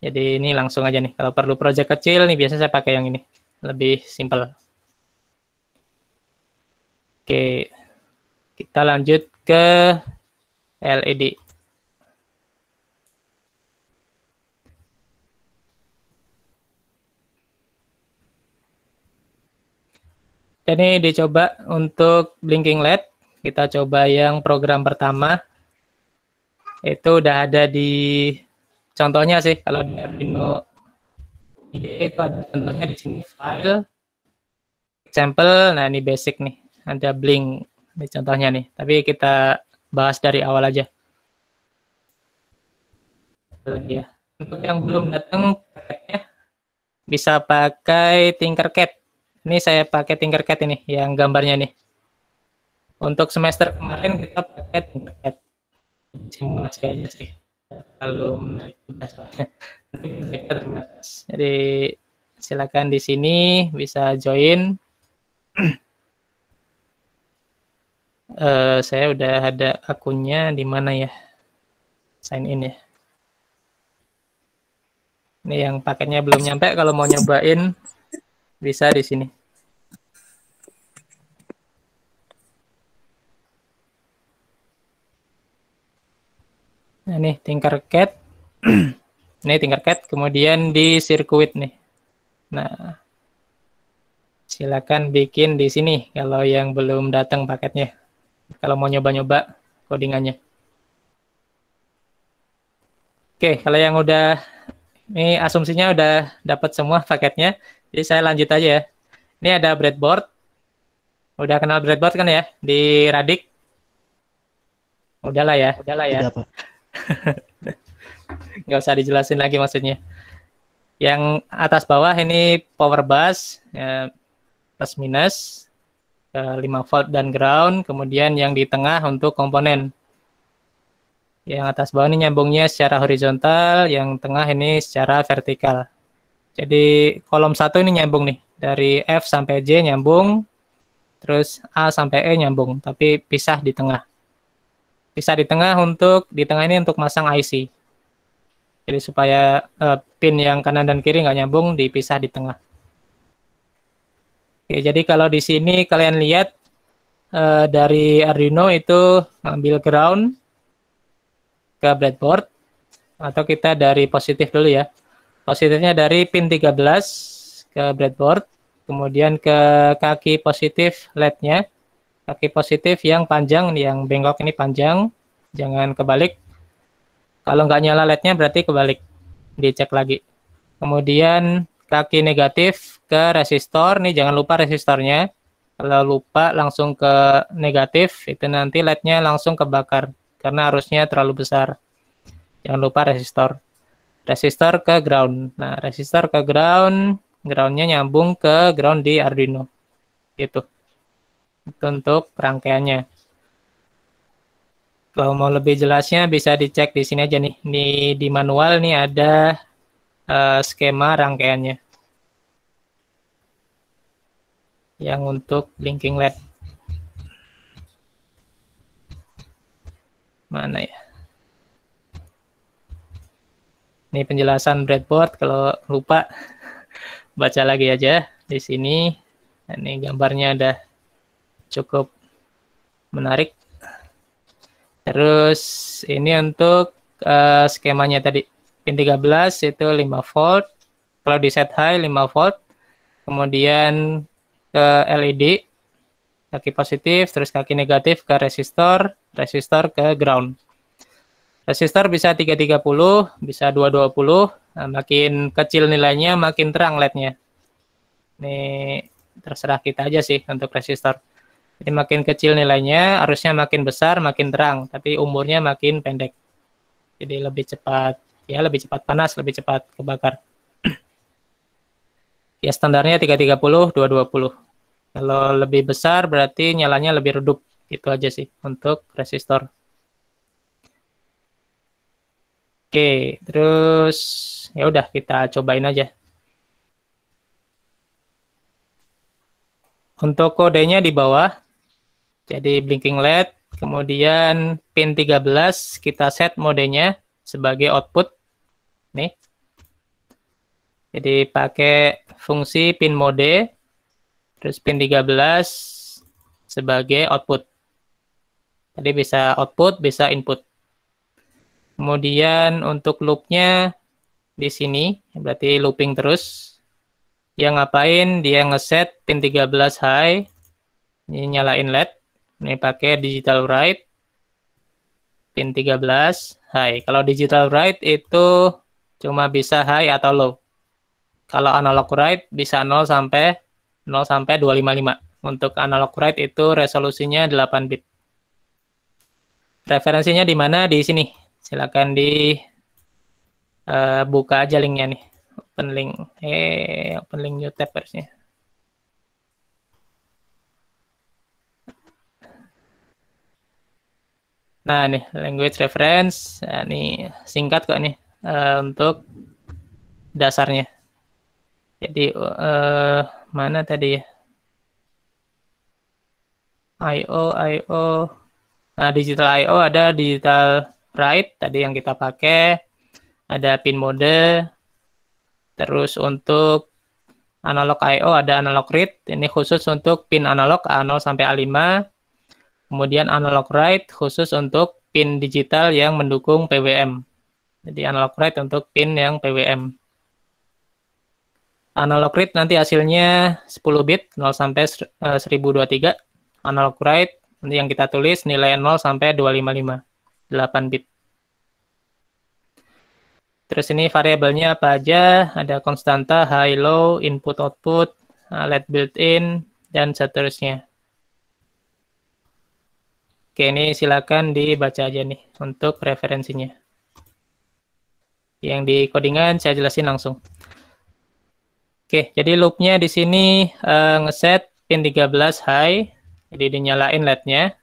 Jadi ini langsung aja nih. Kalau perlu project kecil nih biasanya saya pakai yang ini. Lebih simple. Oke, kita lanjut ke LED. Ini dicoba untuk blinking LED. Kita coba yang program pertama. Itu udah ada di contohnya sih kalau di Arduino e itu ada contohnya di sini file example. Nah, ini basic nih ada blink ini contohnya nih tapi kita bahas dari awal aja ya untuk yang belum datang bisa pakai Tinkercad ini saya pakai Tinkercad ini yang gambarnya nih untuk semester kemarin kita pakai Tinkercad simulasi aja sih kalau jadi silakan di sini bisa join Eh, saya udah ada akunnya di mana ya? Sign in ya. Ini yang paketnya belum nyampe kalau mau nyobain bisa di sini. Nah, ini Tinkercad. ini Tinkercad kemudian di sirkuit nih. Nah, silakan bikin di sini kalau yang belum datang paketnya kalau mau nyoba-nyoba codingannya. Oke, kalau yang udah ini asumsinya udah dapat semua paketnya. Jadi saya lanjut aja ya. Ini ada breadboard. Udah kenal breadboard kan ya di Radik? Udahlah ya, udahlah ya. Gak usah dijelasin lagi maksudnya. Yang atas bawah ini power bus, ya, plus minus, 5 eh, volt dan ground, kemudian yang di tengah untuk komponen. Yang atas bawah ini nyambungnya secara horizontal, yang tengah ini secara vertikal. Jadi kolom satu ini nyambung nih, dari F sampai J nyambung, terus A sampai E nyambung, tapi pisah di tengah. Pisah di tengah untuk, di tengah ini untuk masang IC. Jadi supaya uh, pin yang kanan dan kiri nggak nyambung, dipisah di tengah. Oke, jadi kalau di sini kalian lihat uh, dari Arduino itu ambil ground ke breadboard atau kita dari positif dulu ya. Positifnya dari pin 13 ke breadboard, kemudian ke kaki positif LED-nya. Kaki positif yang panjang, yang bengkok ini panjang, jangan kebalik. Kalau nggak nyala LED-nya berarti kebalik, dicek lagi. Kemudian kaki negatif ke resistor. Nih jangan lupa resistornya. Kalau lupa langsung ke negatif, itu nanti lednya langsung kebakar karena arusnya terlalu besar. Jangan lupa resistor. Resistor ke ground. Nah, resistor ke ground, groundnya nyambung ke ground di Arduino. Gitu. Itu untuk rangkaiannya. Kalau mau lebih jelasnya bisa dicek di sini aja nih. Di, di manual nih ada uh, skema rangkaiannya. yang untuk blinking led Mana ya? Ini penjelasan breadboard kalau lupa baca lagi aja di sini. Ini gambarnya ada cukup menarik. Terus ini untuk uh, skemanya tadi pin 13 itu 5 volt. Kalau di set high 5 volt. Kemudian ke LED kaki positif terus kaki negatif ke resistor resistor ke ground resistor bisa 330 bisa 220 nah, makin kecil nilainya makin terang lednya ini terserah kita aja sih untuk resistor ini makin kecil nilainya arusnya makin besar makin terang tapi umurnya makin pendek jadi lebih cepat ya lebih cepat panas lebih cepat kebakar Ya standarnya 330 220. Kalau lebih besar berarti nyalanya lebih redup. Itu aja sih untuk resistor. Oke, terus ya udah kita cobain aja. Untuk kodenya di bawah. Jadi blinking LED, kemudian pin 13 kita set modenya sebagai output. Nih, jadi pakai fungsi pin mode terus pin 13 sebagai output. Jadi bisa output, bisa input. Kemudian untuk loopnya di sini berarti looping terus. Yang ngapain? Dia ngeset pin 13 high. Ini nyalain LED. Ini pakai digital write pin 13 high. Kalau digital write itu cuma bisa high atau low. Kalau analog write bisa 0 sampai 0 sampai 255. Untuk analog write itu resolusinya 8 bit. Referensinya di mana? Di sini. Silakan di uh, buka aja linknya nih. Open link. Eh, open link new tab harusnya. Nah, nih language reference. Nah, nih singkat kok nih uh, untuk dasarnya. Jadi uh, mana tadi ya? IO, IO, nah, digital IO ada digital write tadi yang kita pakai, ada pin mode, terus untuk analog IO ada analog read, ini khusus untuk pin analog A0 sampai A5, kemudian analog write khusus untuk pin digital yang mendukung PWM. Jadi analog write untuk pin yang PWM analog read nanti hasilnya 10 bit 0 sampai 1023. Eh, analog write nanti yang kita tulis nilai 0 sampai 255 8 bit. Terus ini variabelnya apa aja? Ada konstanta, high low, input output, eh, let built-in, dan seterusnya. Oke, ini silakan dibaca aja nih untuk referensinya. Yang di codingan saya jelasin langsung. Oke, jadi loopnya di sini uh, ngeset pin 13 high, jadi dinyalain LED-nya.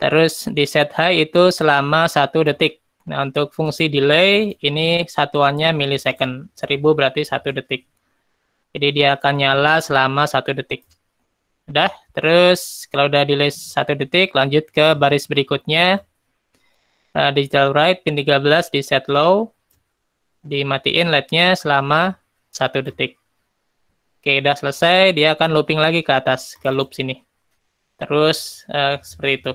Terus di set high itu selama satu detik. Nah, untuk fungsi delay ini satuannya milisecond, 1000 berarti satu detik. Jadi dia akan nyala selama satu detik. Udah, terus kalau udah delay satu detik, lanjut ke baris berikutnya. Uh, digital write pin 13 di set low, dimatiin LED-nya selama satu detik. Oke, udah selesai, dia akan looping lagi ke atas, ke loop sini. Terus uh, seperti itu.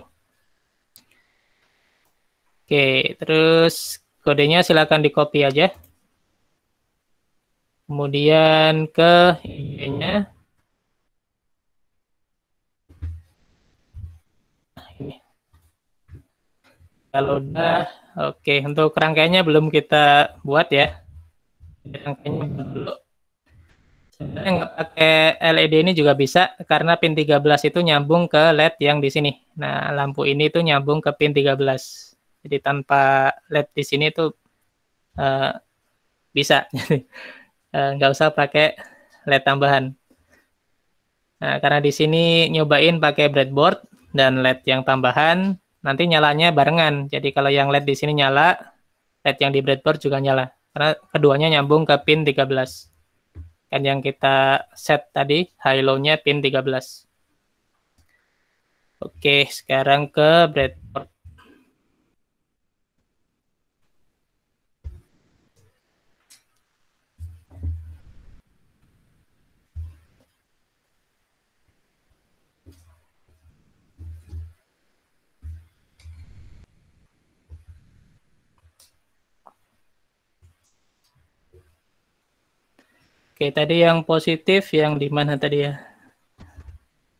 Oke, terus kodenya silakan di copy aja. Kemudian ke ini Ini. Kalau udah, oke. Untuk rangkaiannya belum kita buat ya. Rangkaiannya dulu. Yang eh, pakai LED ini juga bisa karena pin 13 itu nyambung ke LED yang di sini. Nah, lampu ini itu nyambung ke pin 13. Jadi tanpa LED di sini itu uh, eh, bisa. Jadi uh, usah pakai LED tambahan. Nah, karena di sini nyobain pakai breadboard dan LED yang tambahan, nanti nyalanya barengan. Jadi kalau yang LED di sini nyala, LED yang di breadboard juga nyala. Karena keduanya nyambung ke pin 13 kan yang kita set tadi high low-nya pin 13. Oke, sekarang ke breadboard. Oke, tadi yang positif yang di mana tadi ya?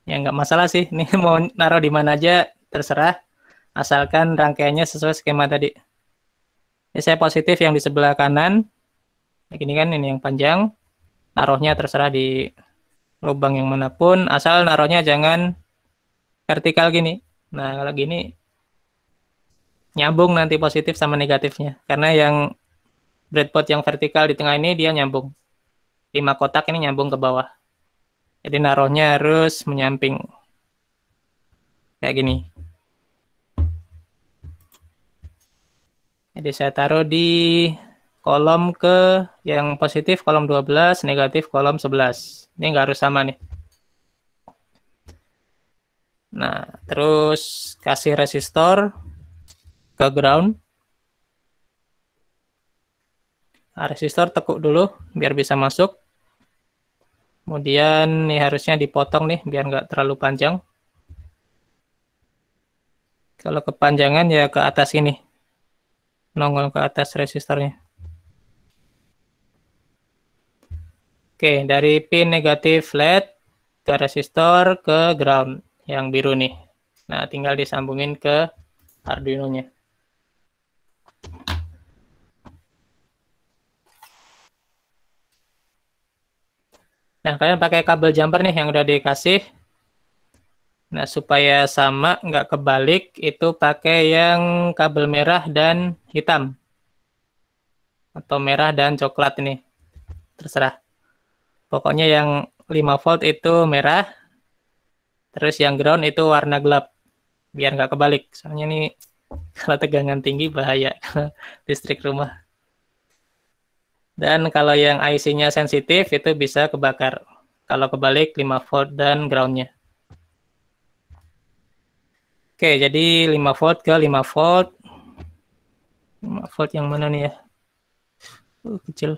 Ya nggak masalah sih. Ini mau naruh di mana aja terserah, asalkan rangkaiannya sesuai skema tadi. Ini saya positif yang di sebelah kanan. Ini kan ini yang panjang. Naruhnya terserah di lubang yang manapun, asal naruhnya jangan vertikal gini. Nah, kalau gini nyambung nanti positif sama negatifnya. Karena yang breadboard yang vertikal di tengah ini dia nyambung lima kotak ini nyambung ke bawah. Jadi naruhnya harus menyamping. Kayak gini. Jadi saya taruh di kolom ke yang positif kolom 12, negatif kolom 11. Ini nggak harus sama nih. Nah, terus kasih resistor ke ground. Nah, resistor tekuk dulu biar bisa masuk. Kemudian ini harusnya dipotong nih biar nggak terlalu panjang. Kalau kepanjangan ya ke atas ini. Nongol ke atas resistornya. Oke, dari pin negatif LED ke resistor ke ground yang biru nih. Nah, tinggal disambungin ke Arduino-nya. Nah, kalian pakai kabel jumper nih yang udah dikasih. Nah, supaya sama, nggak kebalik, itu pakai yang kabel merah dan hitam. Atau merah dan coklat ini. Terserah. Pokoknya yang 5 volt itu merah, terus yang ground itu warna gelap. Biar nggak kebalik. Soalnya ini kalau tegangan tinggi bahaya listrik rumah. Dan kalau yang IC-nya sensitif itu bisa kebakar. Kalau kebalik 5 volt dan ground-nya. Oke, jadi 5 volt ke 5 volt. 5 volt yang mana nih ya? Uh, kecil.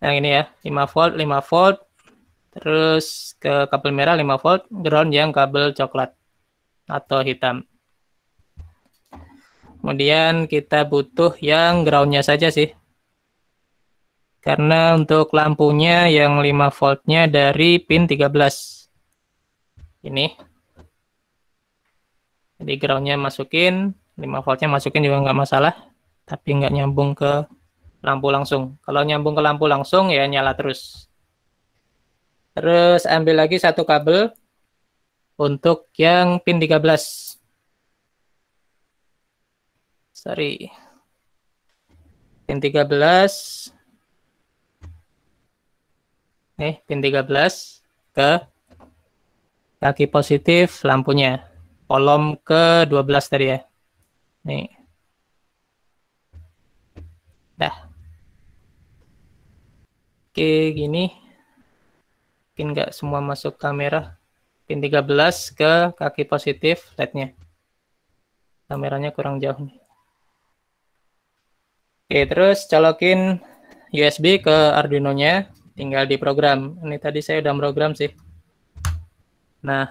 Yang ini ya, 5 volt, 5 volt. Terus ke kabel merah 5 volt, ground yang kabel coklat atau hitam. Kemudian kita butuh yang groundnya saja sih. Karena untuk lampunya yang 5 voltnya dari pin 13. Ini. Jadi groundnya masukin, 5 voltnya masukin juga nggak masalah. Tapi nggak nyambung ke lampu langsung. Kalau nyambung ke lampu langsung ya nyala terus. Terus ambil lagi satu kabel untuk yang pin 13 sorry pin 13 nih eh, pin 13 ke kaki positif lampunya kolom ke 12 tadi ya nih dah oke gini mungkin nggak semua masuk kamera pin 13 ke kaki positif lednya, kameranya kurang jauh nih Oke, terus colokin USB ke Arduino-nya, tinggal di program. Ini tadi saya udah program sih. Nah,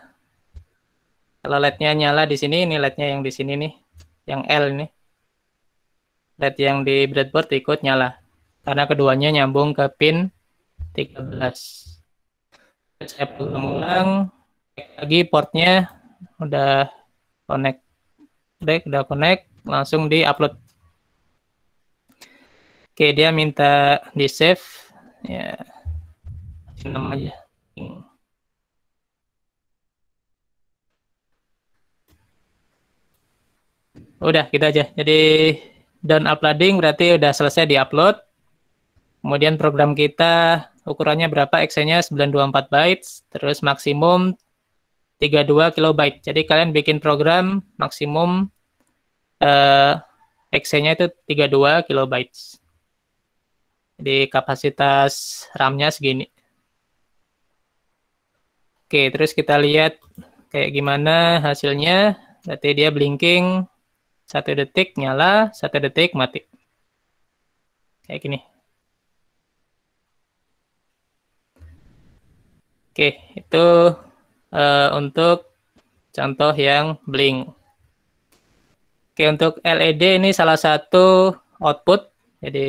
kalau LED-nya nyala di sini, ini LED-nya yang di sini nih, yang L ini. LED yang di breadboard ikut nyala, karena keduanya nyambung ke pin 13. Saya program ulang, lagi portnya udah connect. Udah, udah connect, langsung di-upload Oke, dia minta di save. Ya. Hmm. aja. Udah, kita gitu aja. Jadi down uploading berarti udah selesai di upload. Kemudian program kita ukurannya berapa? XC-nya 924 bytes, terus maksimum 32 kilobyte. Jadi kalian bikin program maksimum eh, XC-nya itu 32 kilobytes. Jadi kapasitas RAM-nya segini. Oke, terus kita lihat kayak gimana hasilnya. Berarti dia blinking satu detik nyala, satu detik mati. Kayak gini. Oke, itu uh, untuk contoh yang blink. Oke, untuk LED ini salah satu output. Jadi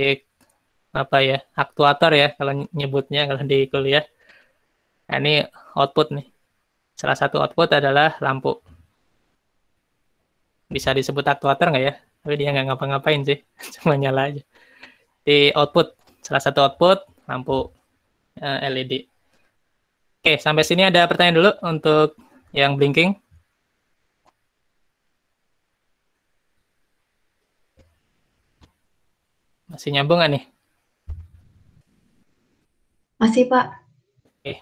apa ya aktuator ya kalau nyebutnya kalau di kuliah. Nah, ini output nih. Salah satu output adalah lampu. Bisa disebut aktuator nggak ya? Tapi dia nggak ngapa-ngapain sih, cuma nyala aja. Di output, salah satu output lampu eh, LED. Oke, sampai sini ada pertanyaan dulu untuk yang blinking. Masih nyambung nggak nih? Masih, Pak. Oke.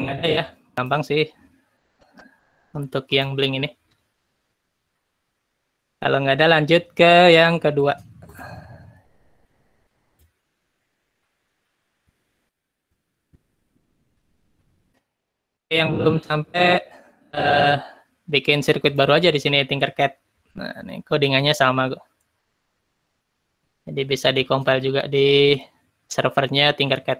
Nggak ada ya, gampang sih untuk yang bling ini. Kalau nggak ada lanjut ke yang kedua. Yang belum sampai uh, bikin sirkuit baru aja di sini Tinkercad. Nah, ini codingannya sama kok. Jadi bisa dikompil juga di servernya Tinkercad.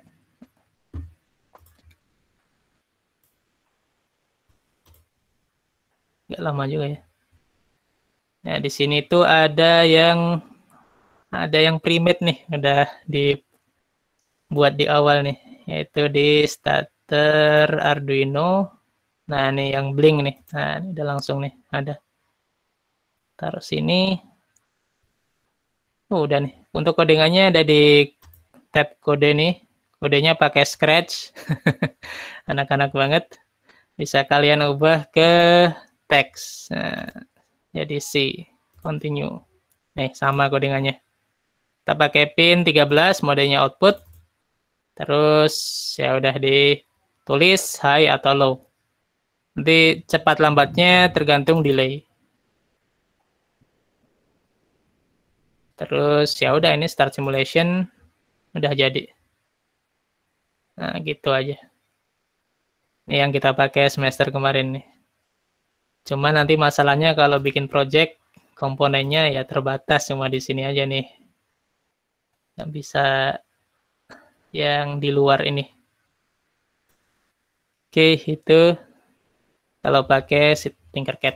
Gak lama juga ya. Nah, di sini tuh ada yang ada yang primate nih, udah dibuat di awal nih, yaitu di starter Arduino. Nah, ini yang bling nih. Nah, ini udah langsung nih, ada. Taruh sini, Oh, udah nih. Untuk codingannya ada di tab kode nih. Kodenya pakai Scratch. Anak-anak banget. Bisa kalian ubah ke teks. Nah, jadi C. Continue. Nih, sama codingannya. Kita pakai pin 13, modenya output. Terus ya udah ditulis high atau low. Nanti cepat lambatnya tergantung delay. Terus ya udah ini start simulation udah jadi. Nah, gitu aja. Ini yang kita pakai semester kemarin nih. Cuma nanti masalahnya kalau bikin project komponennya ya terbatas cuma di sini aja nih. Nggak bisa yang di luar ini. Oke, itu kalau pakai Tinkercad.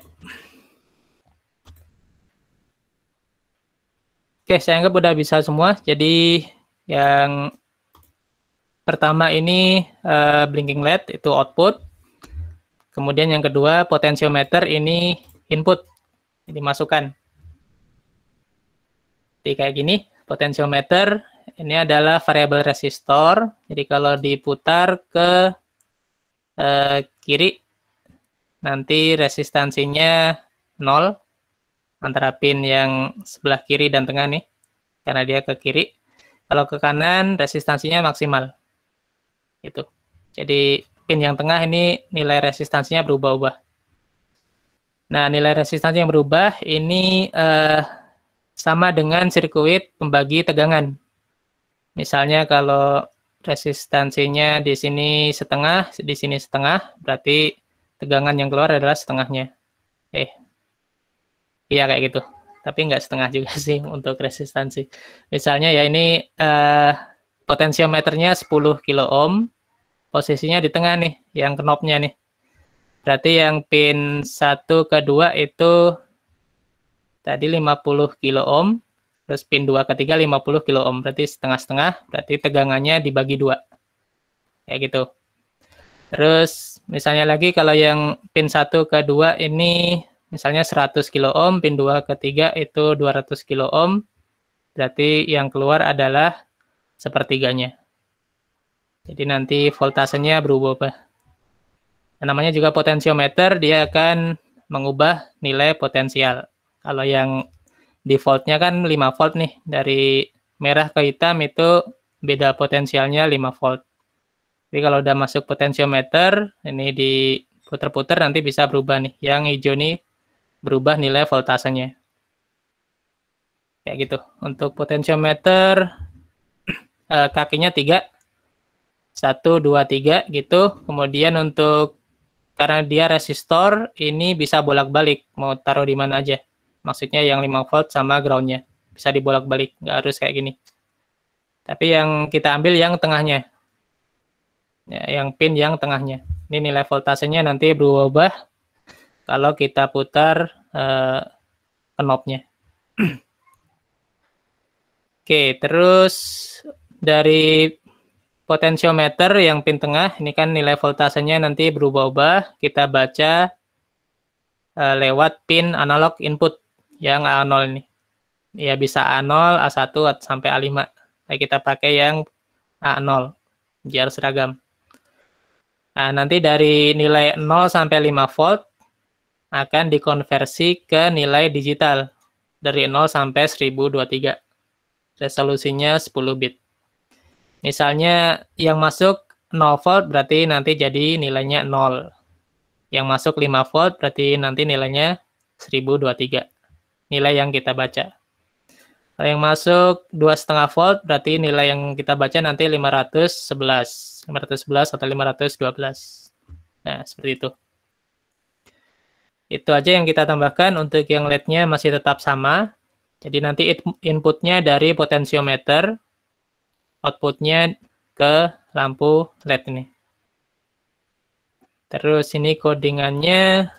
Oke, saya anggap udah bisa semua. Jadi yang pertama ini uh, blinking LED itu output. Kemudian yang kedua potensiometer ini input. Jadi masukan. Jadi kayak gini, Potensiometer ini adalah variable resistor. Jadi kalau diputar ke uh, kiri, nanti resistansinya 0 antara pin yang sebelah kiri dan tengah nih, karena dia ke kiri. Kalau ke kanan resistansinya maksimal. itu Jadi pin yang tengah ini nilai resistansinya berubah-ubah. Nah, nilai resistansi yang berubah ini eh, sama dengan sirkuit pembagi tegangan. Misalnya kalau resistansinya di sini setengah, di sini setengah, berarti tegangan yang keluar adalah setengahnya. Eh, Iya kayak gitu. Tapi nggak setengah juga sih untuk resistansi. Misalnya ya ini uh, eh, potensiometernya 10 kilo ohm, posisinya di tengah nih, yang knobnya nih. Berarti yang pin 1 ke 2 itu tadi 50 kilo ohm, terus pin 2 ke 3 50 kilo ohm, berarti setengah-setengah, berarti tegangannya dibagi dua. Kayak gitu. Terus misalnya lagi kalau yang pin 1 ke 2 ini Misalnya 100 kilo ohm, pin 2 ke 3 itu 200 kilo ohm. Berarti yang keluar adalah sepertiganya. Jadi nanti voltasenya berubah. Yang namanya juga potensiometer, dia akan mengubah nilai potensial. Kalau yang defaultnya kan 5 volt nih, dari merah ke hitam itu beda potensialnya 5 volt. Jadi kalau udah masuk potensiometer, ini di puter puter nanti bisa berubah nih. Yang hijau nih berubah nilai voltasenya. Kayak gitu. Untuk potensiometer eh, kakinya 3 1 2 3 gitu. Kemudian untuk karena dia resistor ini bisa bolak-balik mau taruh di mana aja maksudnya yang 5 volt sama groundnya bisa dibolak-balik nggak harus kayak gini tapi yang kita ambil yang tengahnya ya, yang pin yang tengahnya ini nilai voltasenya nanti berubah kalau kita putar uh, Oke, okay, terus dari potensiometer yang pin tengah, ini kan nilai voltasenya nanti berubah-ubah, kita baca uh, lewat pin analog input yang A0 ini. Ya bisa A0, A1, sampai A5. Nah, kita pakai yang A0, biar seragam. Nah, nanti dari nilai 0 sampai 5 volt, akan dikonversi ke nilai digital dari 0 sampai 1023. Resolusinya 10 bit. Misalnya yang masuk 0 volt berarti nanti jadi nilainya 0. Yang masuk 5 volt berarti nanti nilainya 1023. Nilai yang kita baca. Kalau yang masuk 2,5 volt berarti nilai yang kita baca nanti 511. 511 atau 512. Nah, seperti itu. Itu aja yang kita tambahkan untuk yang LED-nya masih tetap sama. Jadi nanti inputnya dari potensiometer, outputnya ke lampu LED ini. Terus ini codingannya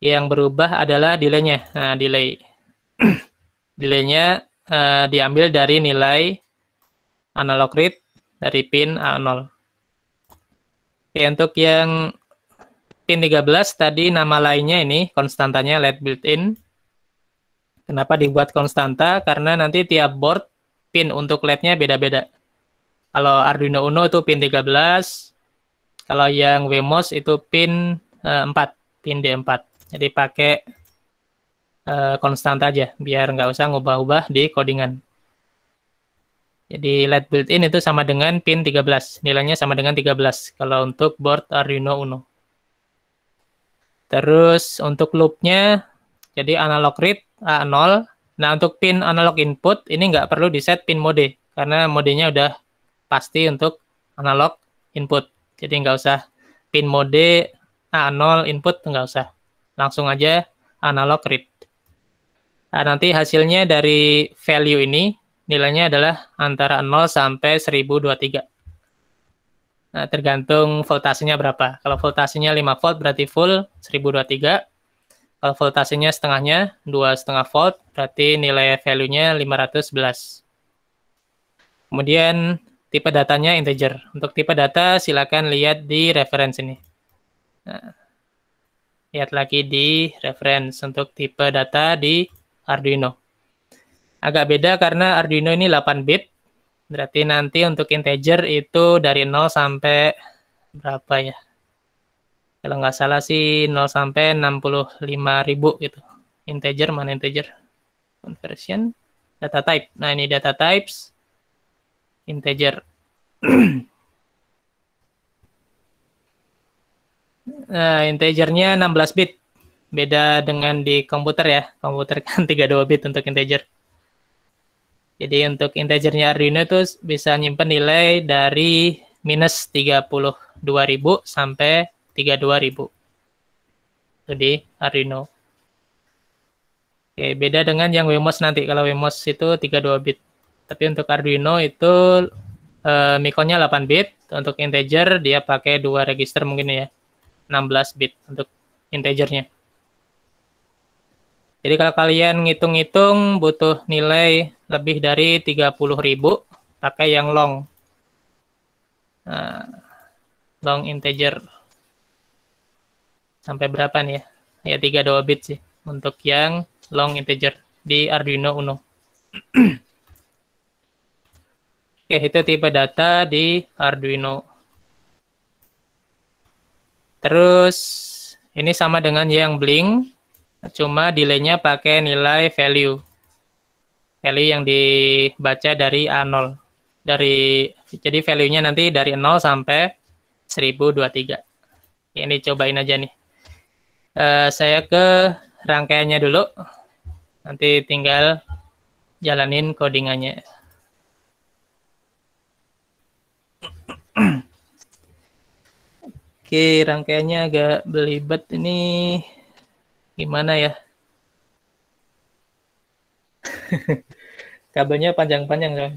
yang berubah adalah delay-nya. Nah, delay. Delay-nya uh, diambil dari nilai analog read dari pin A0. Oke, untuk yang pin 13 tadi nama lainnya ini konstantanya LED built-in. Kenapa dibuat konstanta? Karena nanti tiap board pin untuk LED-nya beda-beda. Kalau Arduino Uno itu pin 13, kalau yang Wemos itu pin uh, eh, 4, pin D4. Jadi pakai eh, konstanta aja, biar nggak usah ngubah-ubah di codingan. Jadi LED built-in itu sama dengan pin 13, nilainya sama dengan 13 kalau untuk board Arduino Uno. Terus untuk loopnya jadi analog read A0. Nah untuk pin analog input ini nggak perlu di set pin mode karena modenya udah pasti untuk analog input. Jadi nggak usah pin mode A0 input nggak usah. Langsung aja analog read. Nah, nanti hasilnya dari value ini nilainya adalah antara 0 sampai 1023. Nah, tergantung voltasenya berapa. Kalau voltasenya 5 volt berarti full 1023. Kalau voltasenya setengahnya 2,5 volt berarti nilai value-nya 511. Kemudian tipe datanya integer. Untuk tipe data silakan lihat di reference ini. Nah, lihat lagi di reference untuk tipe data di Arduino. Agak beda karena Arduino ini 8 bit, Berarti nanti untuk integer itu dari 0 sampai berapa ya? Kalau nggak salah sih 0 sampai 65 ribu gitu. Integer mana integer? Conversion, data type. Nah ini data types, integer. Nah, integernya 16 bit. Beda dengan di komputer ya. Komputer kan 32 bit untuk integer. Jadi untuk integernya Arduino itu bisa nyimpen nilai dari minus 32.000 sampai 32.000. Jadi Arduino. Oke, beda dengan yang Wemos nanti. Kalau Wemos itu 32 bit. Tapi untuk Arduino itu e, mikonnya 8 bit. Untuk integer dia pakai dua register mungkin ya. 16 bit untuk integernya. Jadi kalau kalian ngitung-ngitung butuh nilai lebih dari 30.000 pakai yang long. Nah, long integer. Sampai berapa nih ya? Ya 32 bit sih untuk yang long integer di Arduino Uno. Oke, itu tipe data di Arduino. Terus ini sama dengan yang Blink Cuma delaynya pakai nilai value. Value yang dibaca dari A0. Dari jadi value-nya nanti dari 0 sampai 1023. Ini cobain aja nih. Uh, saya ke rangkaiannya dulu. Nanti tinggal jalanin codingannya. Oke, rangkaiannya agak belibet ini gimana ya? Kabelnya panjang-panjang kan?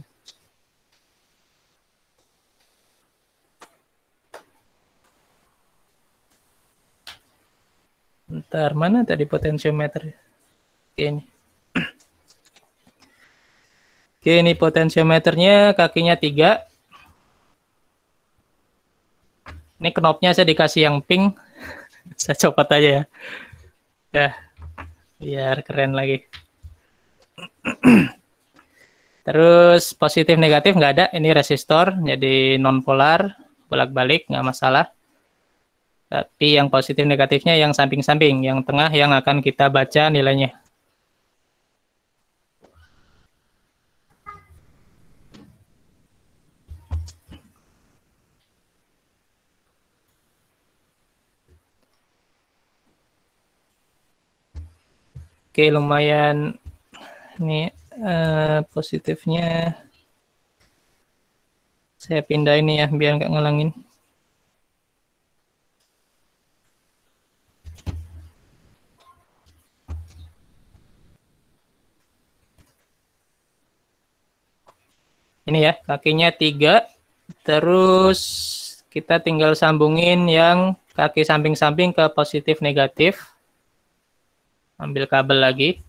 Ntar mana tadi potensiometer? Oke ini. Oke ini potensiometernya kakinya tiga. Ini knopnya saya dikasih yang pink. saya copot aja ya. Ya, biar keren lagi. Terus positif negatif nggak ada, ini resistor, jadi nonpolar, bolak-balik nggak masalah. Tapi yang positif negatifnya yang samping-samping, yang tengah yang akan kita baca nilainya. Oke, lumayan ini uh, positifnya. Saya pindah ini ya biar nggak ngelangin. ini ya kakinya tiga terus kita tinggal sambungin yang kaki samping-samping ke positif negatif ambil kabel lagi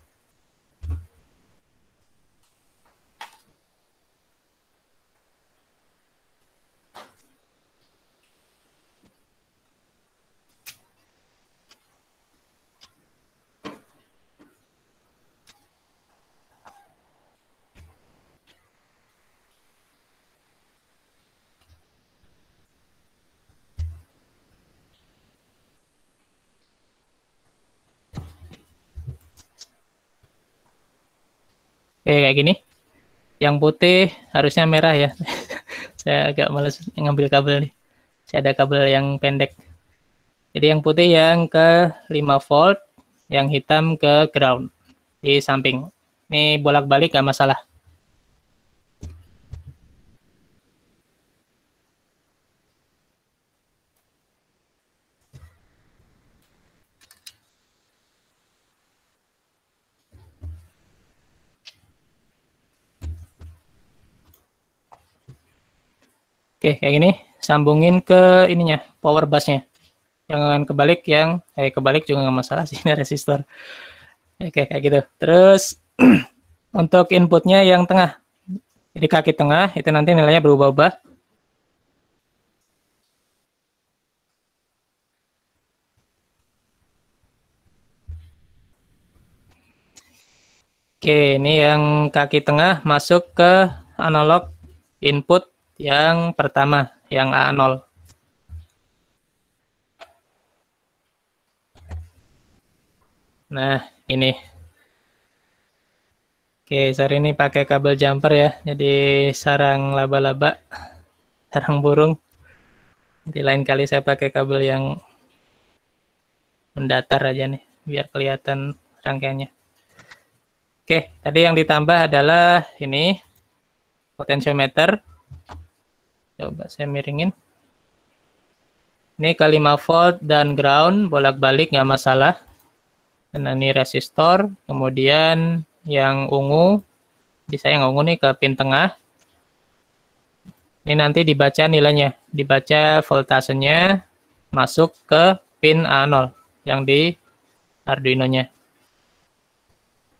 Oke, kayak gini. Yang putih harusnya merah ya. Saya agak males ngambil kabel nih. Saya ada kabel yang pendek. Jadi yang putih yang ke 5 volt, yang hitam ke ground di samping. Ini bolak-balik gak masalah. Oke, kayak gini. Sambungin ke ininya, power busnya. Jangan kebalik yang, eh kebalik juga nggak masalah sih, ini resistor. Oke, kayak gitu. Terus, untuk inputnya yang tengah. Jadi kaki tengah, itu nanti nilainya berubah-ubah. Oke, ini yang kaki tengah masuk ke analog input yang pertama, yang A0. Nah, ini. Oke, sari ini pakai kabel jumper ya. Jadi sarang laba-laba, sarang burung. Di lain kali saya pakai kabel yang mendatar aja nih, biar kelihatan rangkaiannya. Oke, tadi yang ditambah adalah ini, potensiometer Coba saya miringin. Ini kalimat volt dan ground bolak-balik nggak masalah. Karena ini resistor, kemudian yang ungu, bisa yang ungu nih ke pin tengah. Ini nanti dibaca nilainya, dibaca voltasenya masuk ke pin A0 yang di Arduino-nya.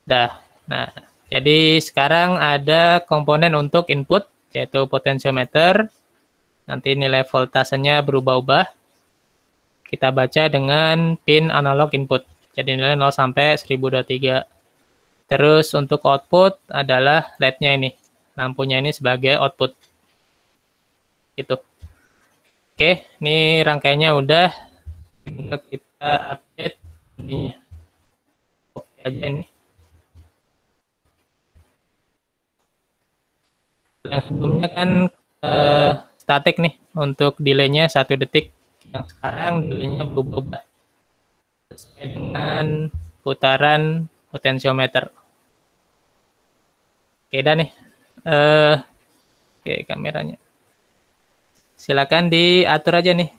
Dah. Nah, jadi sekarang ada komponen untuk input yaitu potensiometer, Nanti nilai voltasenya berubah-ubah. Kita baca dengan pin analog input. Jadi nilai 0 sampai 1023. Terus untuk output adalah LED-nya ini. Lampunya ini sebagai output. Gitu. Oke, ini rangkaiannya udah. Untuk kita update ini. Oke aja ini. Yang sebelumnya kan uh, statik nih untuk delaynya satu detik yang sekarang delaynya berubah sesuai dengan putaran potensiometer. Oke dan nih. Uh, oke kameranya. Silakan diatur aja nih.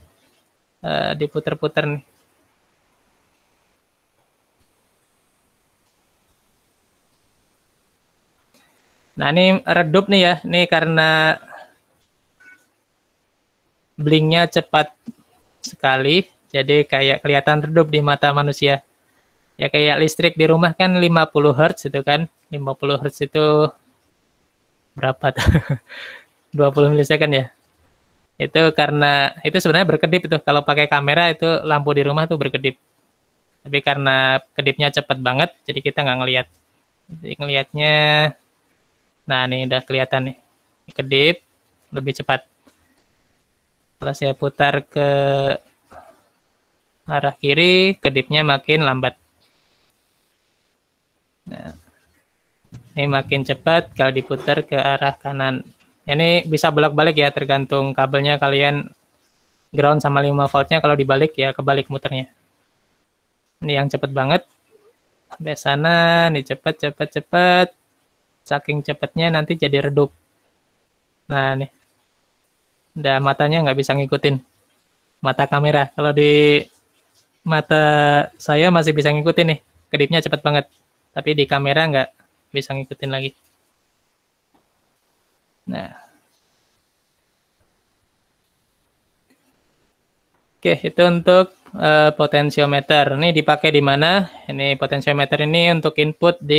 Uh, diputer-puter nih. Nah ini redup nih ya, ini karena blinknya cepat sekali, jadi kayak kelihatan redup di mata manusia. Ya kayak listrik di rumah kan 50 Hz itu kan, 50 Hz itu berapa tuh? 20 milisecond ya. Itu karena itu sebenarnya berkedip itu kalau pakai kamera itu lampu di rumah tuh berkedip. Tapi karena kedipnya cepat banget, jadi kita nggak ngelihat. Jadi ngelihatnya, nah ini udah kelihatan nih, kedip lebih cepat setelah saya putar ke arah kiri, kedipnya makin lambat. Nah, ini makin cepat kalau diputar ke arah kanan. Ini bisa bolak-balik ya tergantung kabelnya kalian ground sama 5 voltnya kalau dibalik ya kebalik muternya. Ini yang cepat banget. Sampai sana, ini cepat, cepat, cepat. Saking cepatnya nanti jadi redup. Nah, nih udah matanya nggak bisa ngikutin mata kamera. Kalau di mata saya masih bisa ngikutin nih, kedipnya cepat banget. Tapi di kamera nggak bisa ngikutin lagi. Nah. Oke, itu untuk uh, eh, potensiometer. Ini dipakai di mana? Ini potensiometer ini untuk input di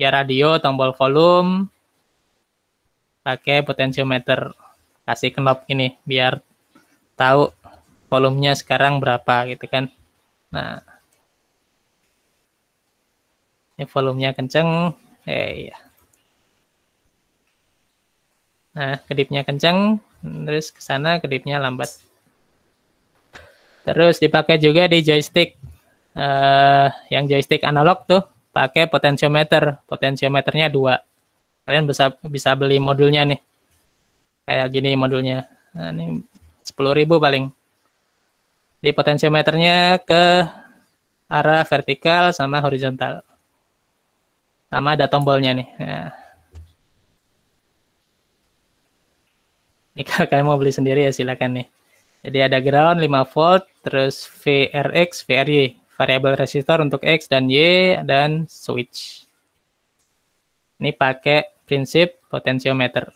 ya radio, tombol volume, pakai potensiometer kasih knob ini biar tahu volumenya sekarang berapa gitu kan. Nah. Ini volumenya kenceng. Eh iya. Nah, kedipnya kenceng, terus ke sana kedipnya lambat. Terus dipakai juga di joystick. Eh, yang joystick analog tuh pakai potensiometer. Potensiometernya dua. Kalian bisa bisa beli modulnya nih kayak gini modulnya nah, ini 10.000 paling di potensiometernya ke arah vertikal sama horizontal sama ada tombolnya nih nah. jika kalian mau beli sendiri ya silakan nih jadi ada ground 5 volt terus VRX VRY variable resistor untuk X dan Y dan switch ini pakai prinsip potensiometer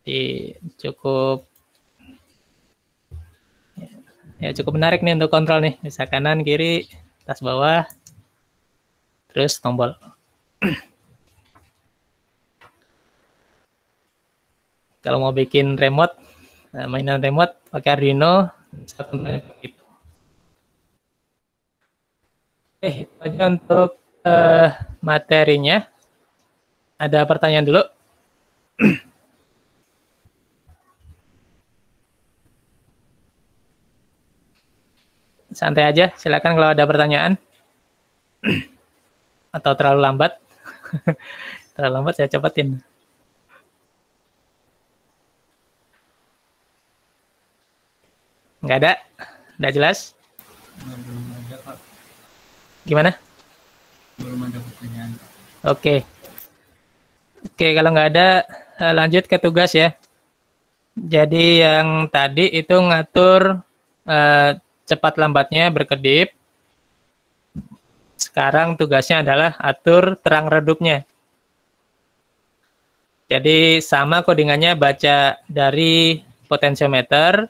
jadi cukup ya, ya cukup menarik nih untuk kontrol nih. Bisa kanan, kiri, atas bawah, terus tombol. Kalau mau bikin remote, eh, mainan remote pakai Arduino, satu itu. Oke, itu aja untuk uh, materinya. Ada pertanyaan dulu? santai aja. Silakan kalau ada pertanyaan atau terlalu lambat. terlalu lambat saya cepetin. Nggak ada? Enggak jelas? Gimana? Belum ada pertanyaan. Oke. Oke, kalau nggak ada, eh, lanjut ke tugas ya. Jadi yang tadi itu ngatur uh, cepat lambatnya berkedip. Sekarang tugasnya adalah atur terang redupnya. Jadi sama kodingannya baca dari potensiometer.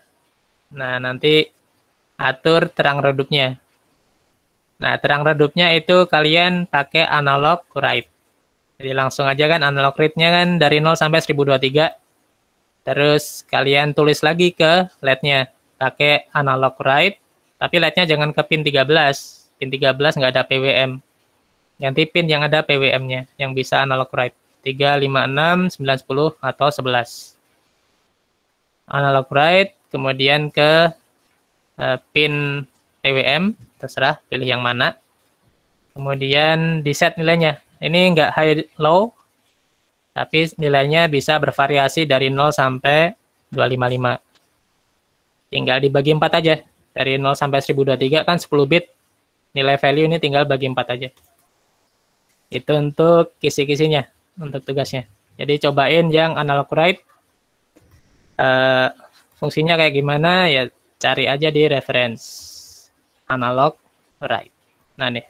Nah, nanti atur terang redupnya. Nah, terang redupnya itu kalian pakai analog write. Jadi langsung aja kan analog rate-nya kan dari 0 sampai 1023. Terus kalian tulis lagi ke LED-nya pakai analog write tapi lightnya jangan ke pin 13. Pin 13 nggak ada PWM. Ganti pin yang ada PWM-nya, yang bisa analog write. 3, 5, 6, 9, 10, atau 11. Analog write, kemudian ke uh, pin PWM, terserah pilih yang mana. Kemudian di set nilainya. Ini nggak high low, tapi nilainya bisa bervariasi dari 0 sampai 255. Tinggal dibagi 4 aja. Dari 0 sampai 1023 kan 10 bit. Nilai value ini tinggal bagi empat aja. Itu untuk kisi-kisinya, untuk tugasnya. Jadi cobain yang analog write. Uh, fungsinya kayak gimana ya cari aja di reference analog write. Nah nih.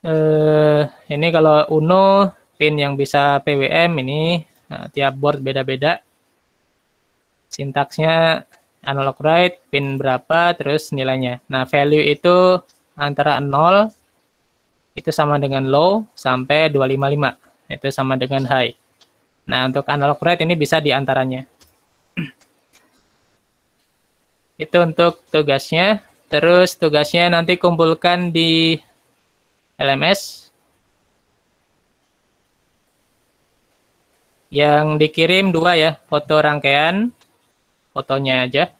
Uh, ini kalau Uno pin yang bisa PWM ini nah, tiap board beda-beda sintaksnya analog write pin berapa terus nilainya. Nah, value itu antara 0 itu sama dengan low sampai 255 itu sama dengan high. Nah, untuk analog write ini bisa diantaranya. itu untuk tugasnya. Terus tugasnya nanti kumpulkan di LMS. Yang dikirim dua ya, foto rangkaian fotonya aja.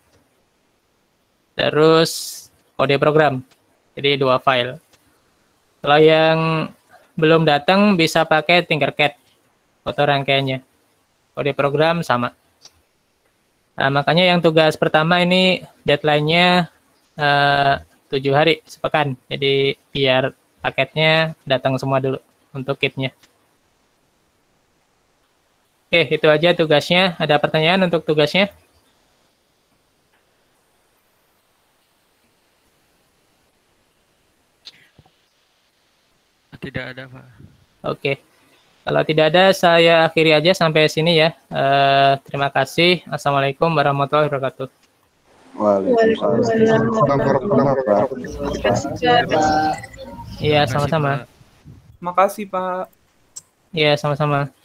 Terus kode program. Jadi dua file. Kalau yang belum datang bisa pakai Tinkercad foto rangkaiannya. Kode program sama. Nah, makanya yang tugas pertama ini deadline-nya eh, tujuh hari sepekan. Jadi biar paketnya datang semua dulu untuk kitnya. Oke, itu aja tugasnya. Ada pertanyaan untuk tugasnya? Tidak ada, Pak. Oke. Kalau tidak ada, saya akhiri aja sampai sini ya. Uh, terima kasih. Assalamualaikum warahmatullahi wabarakatuh. Waalaikumsalam warahmatullahi wabarakatuh. Iya, sama-sama. Makasih, Pak. Iya, sama-sama.